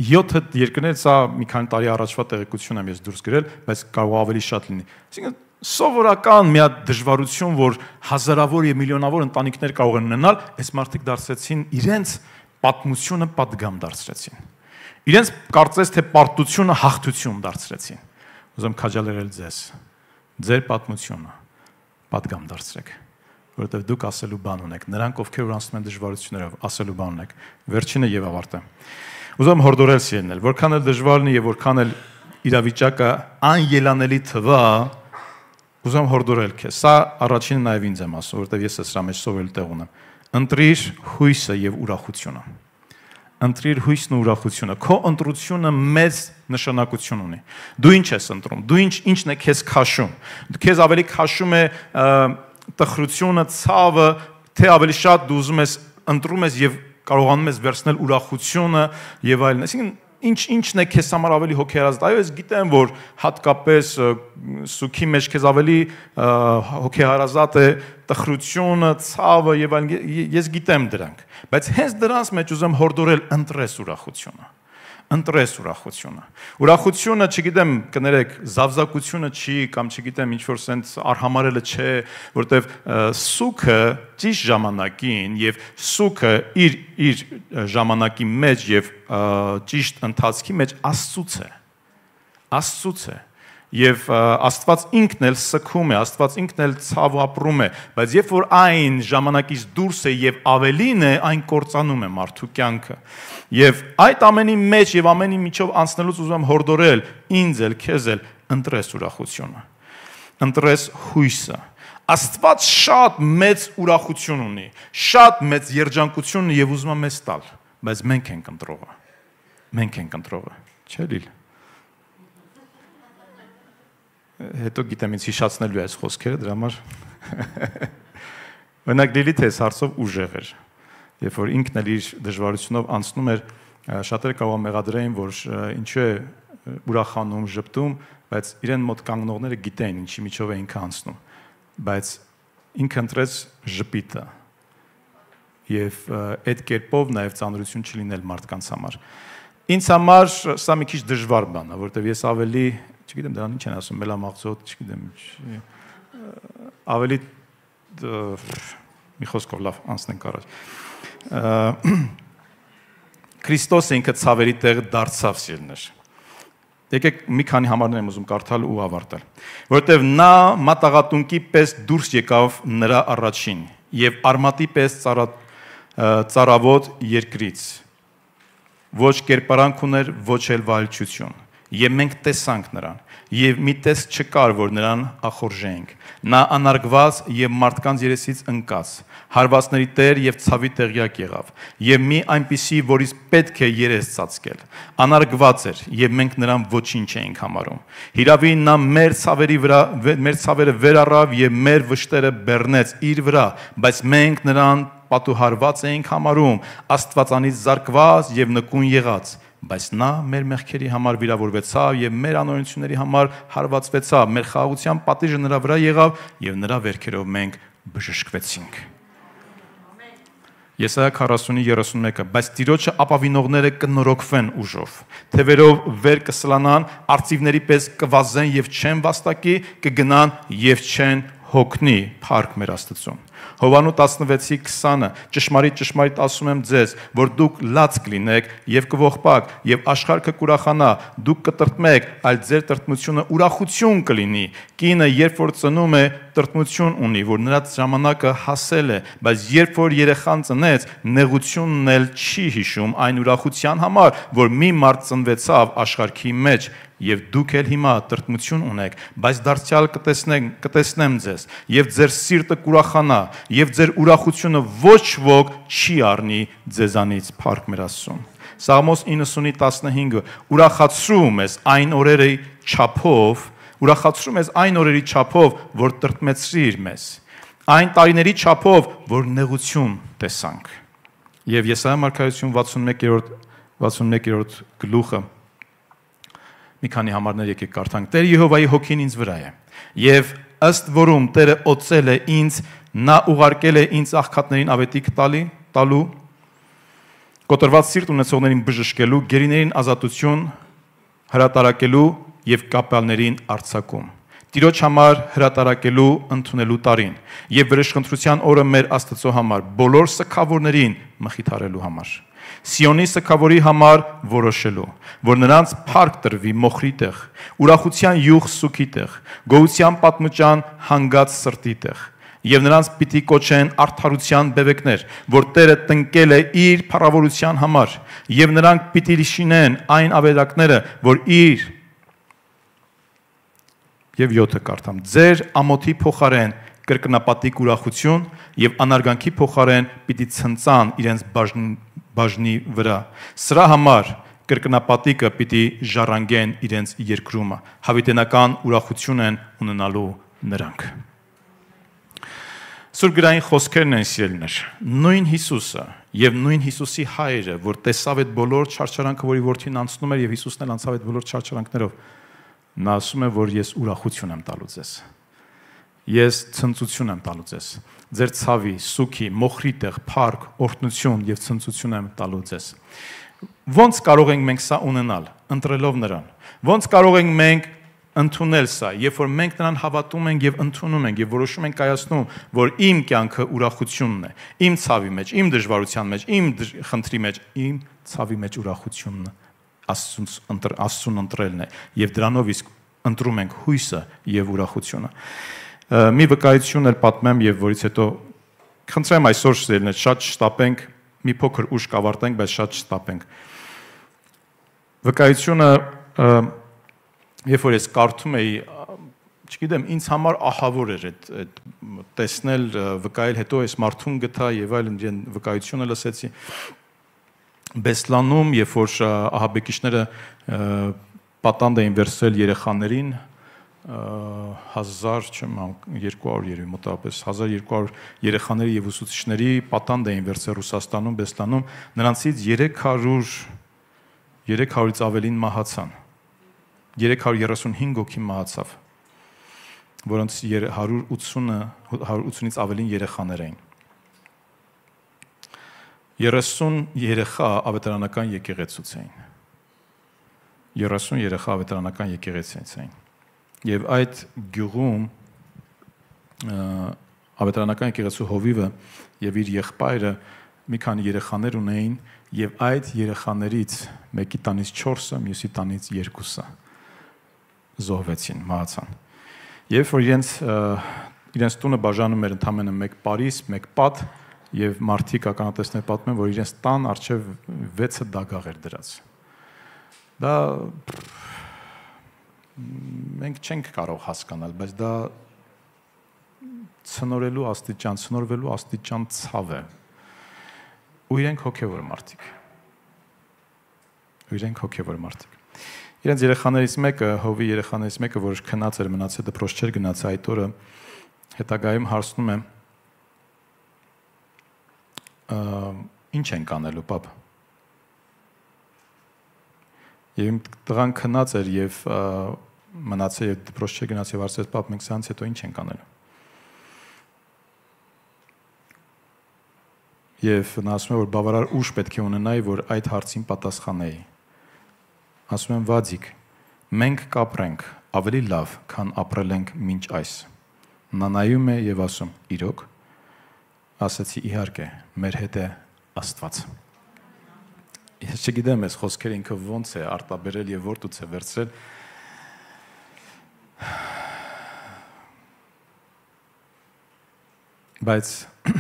7 երկրներ, սա մի քանի տարի առաջվա տեղեկություն եմ ես դուրս գրել, բայց կարող ավելի շատ լինի։ Այսինքն սովորական մի հատ դժվարություն, որ հազարավոր եւ միլիոնավոր ընտանիքներ կարող են ունենալ, այս մարդիկ դարձրեցին իրենց պատմությունը падգամ դարձրեցին։ Իրենց կարծես թե պարտությունը հաղթություն դարձրեցին։ Ուզում քաջալերել ձեզ։ Ձեր պատմությունը падգամ դարձրեք որովհետև դուք ասելու բան ունեք։ Նրանք, ովքեր որ անցնում են դժվարություններով, ասելու բան ունեք։ Վերջինը եւ ավարտը։ Ուզում հորդորել սիրնել, որքան էլ դժվարն է եւ որքան էլ իրավիճակը անելանելի թվա, ուզում հորդորել քեզ։ Սա առաջինը նաև ինձ եմ ասում, որովհետև ես սրա մեջ սովորել տեղ ունեմ։ Ընտրիր հույսը եւ ուրախությունը։ Ընտրիր հույսն ու ուրախությունը։ Քո ընտրությունը մեծ նշանակություն ունի։ Դու ինչ ես ընտրում, դու ինչ ինչն է քեզ քաշում։ Քեզ ավելի քաշում է տխրությունը, ցավը, թե ավելի շատ դու ուզում ես ընտրում ես եւ կարողանում ես վերցնել ուրախությունը եւ այլն։ Այսինքն ինչ ինչն է քեզ համար ավելի հոգեհարազատ։ Այո, ես գիտեմ, որ հատկապես սուքի մեջ քեզ ավելի հոգեհարազատ է տխրությունը, ցավը եւ այլն։ Ես գիտեմ դրանք, բայց հենց դրանց մեջ ուզեմ հորդորել ընտրես ուրախությունը ընտրես ուրախությունը։ Ուրախությունը, չգիտեմ, կներեք, զավզակությունը չի կամ չգիտեմ, ինչ որ sense արհամարելը չէ, որտեվ սուքը ճիշտ ժամանակին եւ սուքը իր իր ժամանակի մեջ եւ ճիշտ ընթացքի մեջ աստծուց է։ Աստծուց է։ Եվ Աստված ինքն էլ սքում է, Աստված ինքն էլ ցավ ապրում է, բայց երբ որ այն ժամանակից դուրս է եւ ավելին է, այն կործանում է մարդու կյանքը։ Եվ այդ ամենի մեջ եւ ամենի միջով անցնելուց ուզում եմ հորդորել ինձ էլ, քեզ էլ ընտրես ուրախությունը։ Ընտրես հույսը։ Աստված շատ մեծ ուրախություն ունի, շատ մեծ երջանկություն եւ ուզում է մեզ տալ, բայց մենք ենք ընտրողը։ Մենք ենք ընտրողը, չէ՞ լիլ հետո գիտեմ ինձ հիշացնելու է այս խոսքերը, դրա համար Բնագրելի թե հարցով ուժեղ էր։ Երբ որ ինքն էլ իր դժվարությունով անցնում էր, շատերը կարող մեղադրեին, որ ինչու է ուրախանում, ճպտում, բայց իրեն մոտ կանգնողները գիտեին ինչի միջով է ինքը անցնում։ Բայց ինքը ընտրեց ճպիտը։ Եվ այդ կերպով նաև ծանրություն չլինել մարդկանց համար։ Ինձ համար սա մի քիչ դժվար բան է, որովհետև ես ավելի չգիտեմ դրան ինչ են ասում, մելամաղձոտ, չգիտեմ ինչ։ Ավելի մի խոսքով լավ անցնենք առաջ։ Քրիստոս ինքը ցավերի տեղ դարձավ սիրներ։ Եկեք մի քանի համարներ եմ ուզում կարդալ ու ավարտել։ Որտեւ նա մատաղատունքի պես դուրս եկավ նրա առաջին եւ արմատի պես ծառա ծառավոտ երկրից։ Ոչ կերպարանք ուներ, ոչ էլ վալչություն Եվ մենք տեսանք նրան, եւ մի տես չկար, որ նրան ախորժենք։ Նա անարգված եւ մարդկանց երեսից ընկած, հարվածների տեր եւ ցավի տեղյակ եղավ, եւ մի այնպիսի, որից պետք է երես ծածկել։ Անարգված էր եւ մենք նրան ոչինչ էինք համարում։ Հիրավի նա մեր ցավերի վրա, մեր ցավերը վերառավ եւ մեր վշտերը բեռնեց իր վրա, բայց մենք նրան պատուհարված էինք համարում, Աստվածանից զարկված եւ նկուն եղած բայց նա մեր մեղքերի համար վիրավորվեցավ եւ մեր անօրենությունների համար հարվածվեցավ մեր խաղաղության պատիժը նրա վրա եղավ եւ նրա վերքերով մենք բժշկվեցինք Եսայա 40:31-ը, բայց Տիրոջը ապավինողները կնորոգվեն ուժով, թևերով վեր կսլանան, արծիվների պես կվազեն եւ չեն վաստակի, կգնան եւ չեն հոգնի, փառք մեր Աստծո։ Հովանու 16:20-ը ճշմարիտ ճշմարիտ ասում եմ ձեզ, որ դուք լաց կլինեք եւ կողպակ եւ աշխարհը կուրախանա, դուք կտրտմեք, այլ ձեր տրտմությունը ուրախություն կլինի։ Կինը երբ որ ծնում է, տրտմություն ունի, որ նրա ժամանակը հասել է, բայց երբ որ երեխան ծնեց, նեղությունն էլ չի հիշում այն ուրախության համար, որ մի մարդ ծնվեցավ աշխարհի մեջ եւ դուք էլ հիմա տրտմություն ունեք, բայց դարձյալ կտեսնեք, կտեսնեմ ձեզ, եւ ձեր սիրտը կուրախանա, եւ ձեր ուրախությունը ոչ ոք չի առնի ձեզանից փառք մեր Աստծուն։ Սաղմոս 90:15-ը ուրախացում ես այն օրերի չափով, ուրախացում ես այն օրերի չափով, որ տրտմեցրիր մեզ։ Այն տարիների չափով, որ նեղություն տեսանք։ Եվ Եսայա մարգարեություն 61-րդ 61-րդ գլուխը մի քանի համարներ եկեք կարդանք։ Տեր Եհովայի հոգին ինձ վրա է։ Եվ ըստ որում Տերը օծել է ինձ Նա ուղարկել է ինձ աղքատներին ավետիք տալի, տալու կոտրված սիրտ ունեցողներին բժշկելու, գերիներին ազատություն հրատարակելու եւ կապալներին արྩակում։ Տիրոջ համար հրատարակելու ընդունելու տարին եւ վրեժխնդրության օրը մեր Աստծո համար բոլոր սքավորներին մխիթարելու համար։ Սիոնի սքավորի համար որոշելու, որ նրանց փառք տրվի մոխրի տեղ, ուրախության յուղ սուքի տեղ, գոհության պատմճան հանգած սրտի տեղ, եւ նրանց պիտի կոչեն արդարության բևեկներ, որ Տերը տնկել է իր փառավորության համար, եւ նրանք պիտի շինեն այն ավերակները, որ իր եւ 7-ը կարդամ, ձեր ամոթի փոխարեն կրկնապատիկ ուրախություն եւ անարգանքի փոխարեն պիտի ցնցան իրենց բաժնի բաժնի վրա։ Սրա համար կրկնապատիկը պիտի ժառանգեն իրենց երկրումը։ Հավիտենական ուրախություն են ունենալու նրանք։ Սուր գրային խոսքերն են սիրելներ։ Նույն Հիսուսը եւ նույն Հիսուսի հայրը, որ տեսավ այդ բոլոր չարչարանքը, որի որդին անցնում էր եւ Հիսուսն էլ անցավ այդ բոլոր չարչարանքներով, նա ասում է, որ ես ուրախություն եմ տալու ձեզ։ Ես ցնծություն եմ տալու ձեզ։ Ձեր ցավի, սուքի, մոխրի տեղ, փառք, օրհնություն եւ ցնծություն եմ տալու ձեզ։ Ոնց կարող ենք մենք սա ունենալ, ընտրելով նրան։ Ոնց կարող ենք մենք ընդունել սա, երբ որ մենք նրան հավատում ենք եւ ընդունում ենք եւ որոշում ենք կայացնում, որ իմ կյանքը ուրախությունն է, իմ ցավի մեջ, իմ դժվարության մեջ, իմ խնդրի մեջ, իմ ցավի մեջ ուրախությունն Աստծուն ընտր Աստծուն ընտրելն է եւ դրանով իսկ ընտրում ենք հույսը եւ ուրախությունը։ Մի վկայություն էլ պատմեմ եւ որից հետո խնդրեմ այսօր ծերն շատ շտապենք, մի փոքր ուշք ավարտենք, բայց շատ շտապենք։ Վկայությունը երբ որ ես կարդում էի, չգիտեմ, ինձ համար ահավոր էր այդ այդ տեսնել, վկայել, հետո այս մարդուն գտա եւ այլն դեն վկայությունը լսեցի։ Բեսլանում, երբ որ ահաբեկիչները պատանդ էին վերցրել երեխաներին, 1000 չեմ 200 երևի մոտավորապես 1200 երեխաների եւ ուսուցիչների պատանդ էին վերցրել Ռուսաստանում, Բեսլանում, նրանցից 300 300-ից ավելին մահացան։ 300 335 հոգի մահացավ, որոնց 180-ը 180-ից ավելին երեխաներ էին։ 30 երեխա ավետարանական եկեղեցուց էին։ 30 երեխա ավետարանական եկեղեցից էին։ Եվ այդ գյուղում ավետարանական եկեղեցու հովիվը եւ իր եղբայրը մի քանի երեխաներ ունեին եւ այդ երեխաներից մեկի տանից 4-ը, մյուսի տանից 2-ը զոհվեցին, մահացան։ Երբ որ իրենց իրենց տունը բաժանում էր ընդամենը 1 Փարիզ, 1 Պատ եւ մարդիկ ականատեսներ պատմում են, որ իրենց տան արչեւ 6-ը դագաղ էր դրած։ Դա մենք չենք կարող հասկանալ, բայց դա ցնորելու աստիճան, ցնորվելու աստիճան ցավ է։ Ու իրենք հոգեվոր մարդիկ։ Ու իրենք հոգեվոր մարդիկ իրենց երեխաներից մեկը, հովի երեխաներից մեկը, որ քնած էր մնացել դպրոց չէր գնացել այդ օրը, հետագայում հարցնում է ինչ ենք անելու, պապ։ Եվ իմ տղան քնած էր եւ մնացել եւ դպրոց չէ գնաց եւ արսեց պապ մենք սրանից հետո ինչ ենք անելու։ Եվ նա ասում է որ բավարար ուժ պետք է ունենայի, որ այդ հարցին պատասխանեի ասում եմ Վադիկ, մենք կապրենք ավելի լավ, քան ապրել ենք մինչ այս։ Նա նայում է եւ ասում. Իրոք, ասացի իհարկե, մեր հետ է Աստված։ Ես չգիտեմ, այս խոսքերը ինքը ոնց է արտաբերել եւ որտուց է վերցրել։ Բայց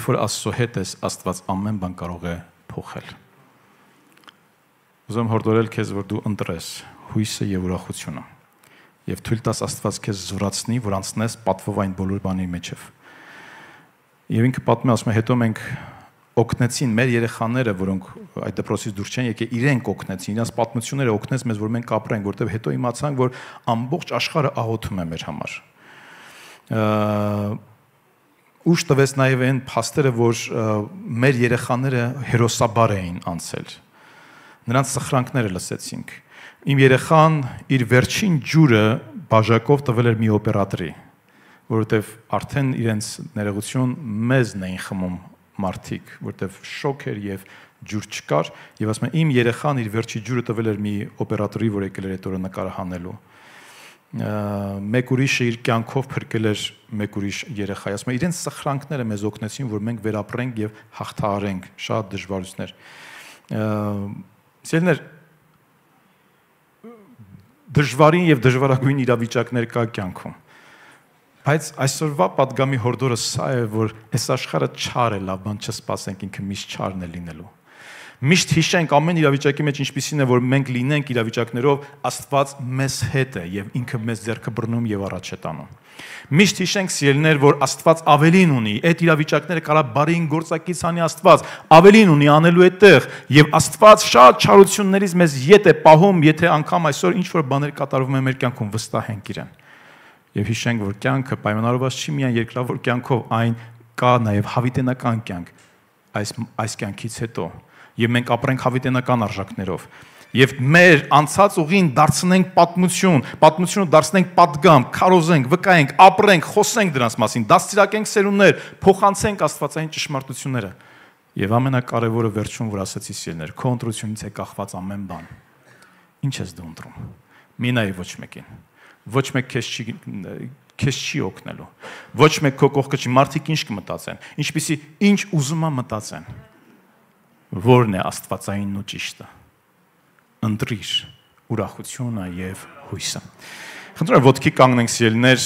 երբ որ Աստծո հետ ես, Աստված ամեն բան կարող է փոխել Ուզում հորդորել քեզ, որ դու ընտրես հույսը եւ ուրախությունը։ Եվ թույլ տաս Աստված քեզ զորացնի, որ անցնես պատվով այն բոլոր բանի մեջով։ Եվ ինքը պատմում է, ասում է, հետո մենք օգնեցին մեր երեխաները, որոնք այդ դպրոցից դուրս չեն եկել, իրենք օգնեցին, իրենց պատմությունները օգնեց մեզ, որ մենք ապրենք, որտեվ հետո իմացանք, որ ամբողջ աշխարհը աղոթում է մեր համար։ Ուշ տվեց նաև այն փաստերը, որ մեր երեխաները հերոսաբար էին անցել նրանց սխրանքները լսեցինք։ Իմ երեխան իր վերջին ջուրը բաժակով տվել էր մի օպերատորի, որովհետև արդեն իրենց ներողություն մեզն էին խմում մարդիկ, որտեվ շոկ էր եւ ջուր չկար եւ ասում եմ իմ երեխան իր վերջի ջուրը տվել էր մի օպերատորի, որ եկել էր այդ օրը նկարահանելու։ Մեկ ուրիշը իր կյանքով փրկել էր մեկ ուրիշ երեխայի, ասում եմ իրենց սխրանքները մեզ օգնեցին, որ մենք վերապրենք եւ հաղթահարենք շատ դժվարություններ։ Սիրելիներ, դժվարին եւ դժվարագույն իրավիճակներ կա կյանքում։ Բայց այսօրվա падգամի հորդորը սա է, որ այս աշխարհը չար է, լավ բան չսպասենք, ինքը միշտ չարն է լինելու։ Միշտ հիշենք ամեն իրավիճակի մեջ ինչպիսին է, որ մենք լինենք իրավիճակներով, Աստված մեզ հետ է եւ ինքը մեզ ձեռքը բռնում եւ առաջ է տանում։ Միշտ հիշենք սիրելիներ, որ Աստված ավելին ունի։ Այդ իրավիճակները կարա բարին գործակից անի Աստված, ավելին ունի անելու այդտեղ, եւ Աստված շատ չարություններից մեզ ետ է պահում, եթե անգամ այսօր ինչ որ բաներ կատարվում է մեր կյանքում, վստահենք իրեն։ Եվ հիշենք, որ կյանքը պայմանավորված չի միայն երկրավոր կյանքով, այն կա նաև հավիտենական կյանք այս այս կյանքից հետո։ Եվ մենք ապրենք հավիտենական արժեքներով։ Եվ մեր անցած ուղին դարձնենք պատմություն, պատմությունը դարձնենք падգամ, քարոզենք, վկայենք, ապրենք, խոսենք դրանց մասին, դաստիարակենք սերունդներ, փոխանցենք աստվածային ճշմարտությունները։ Եվ ամենակարևորը վերջում որ ասացի սիրներ, քո ընտրությունից է կախված ամեն բան։ Ինչ ես դու ընտրում։ Մի նայ ոչ մեկին։ Ոչ մեկ քեզ չի քեզ չի օգնելու։ Ոչ մեկ քո կողքը չի մարդիկ ինչ կմտածեն, ինչպիսի ինչ ուզումա մտածեն։ Որն է աստվածայինն ու ճիշտը ընտրիր ուրախությունը եւ հույսը։ Խնդրում եմ ոդքի կանգնենք սիրելներ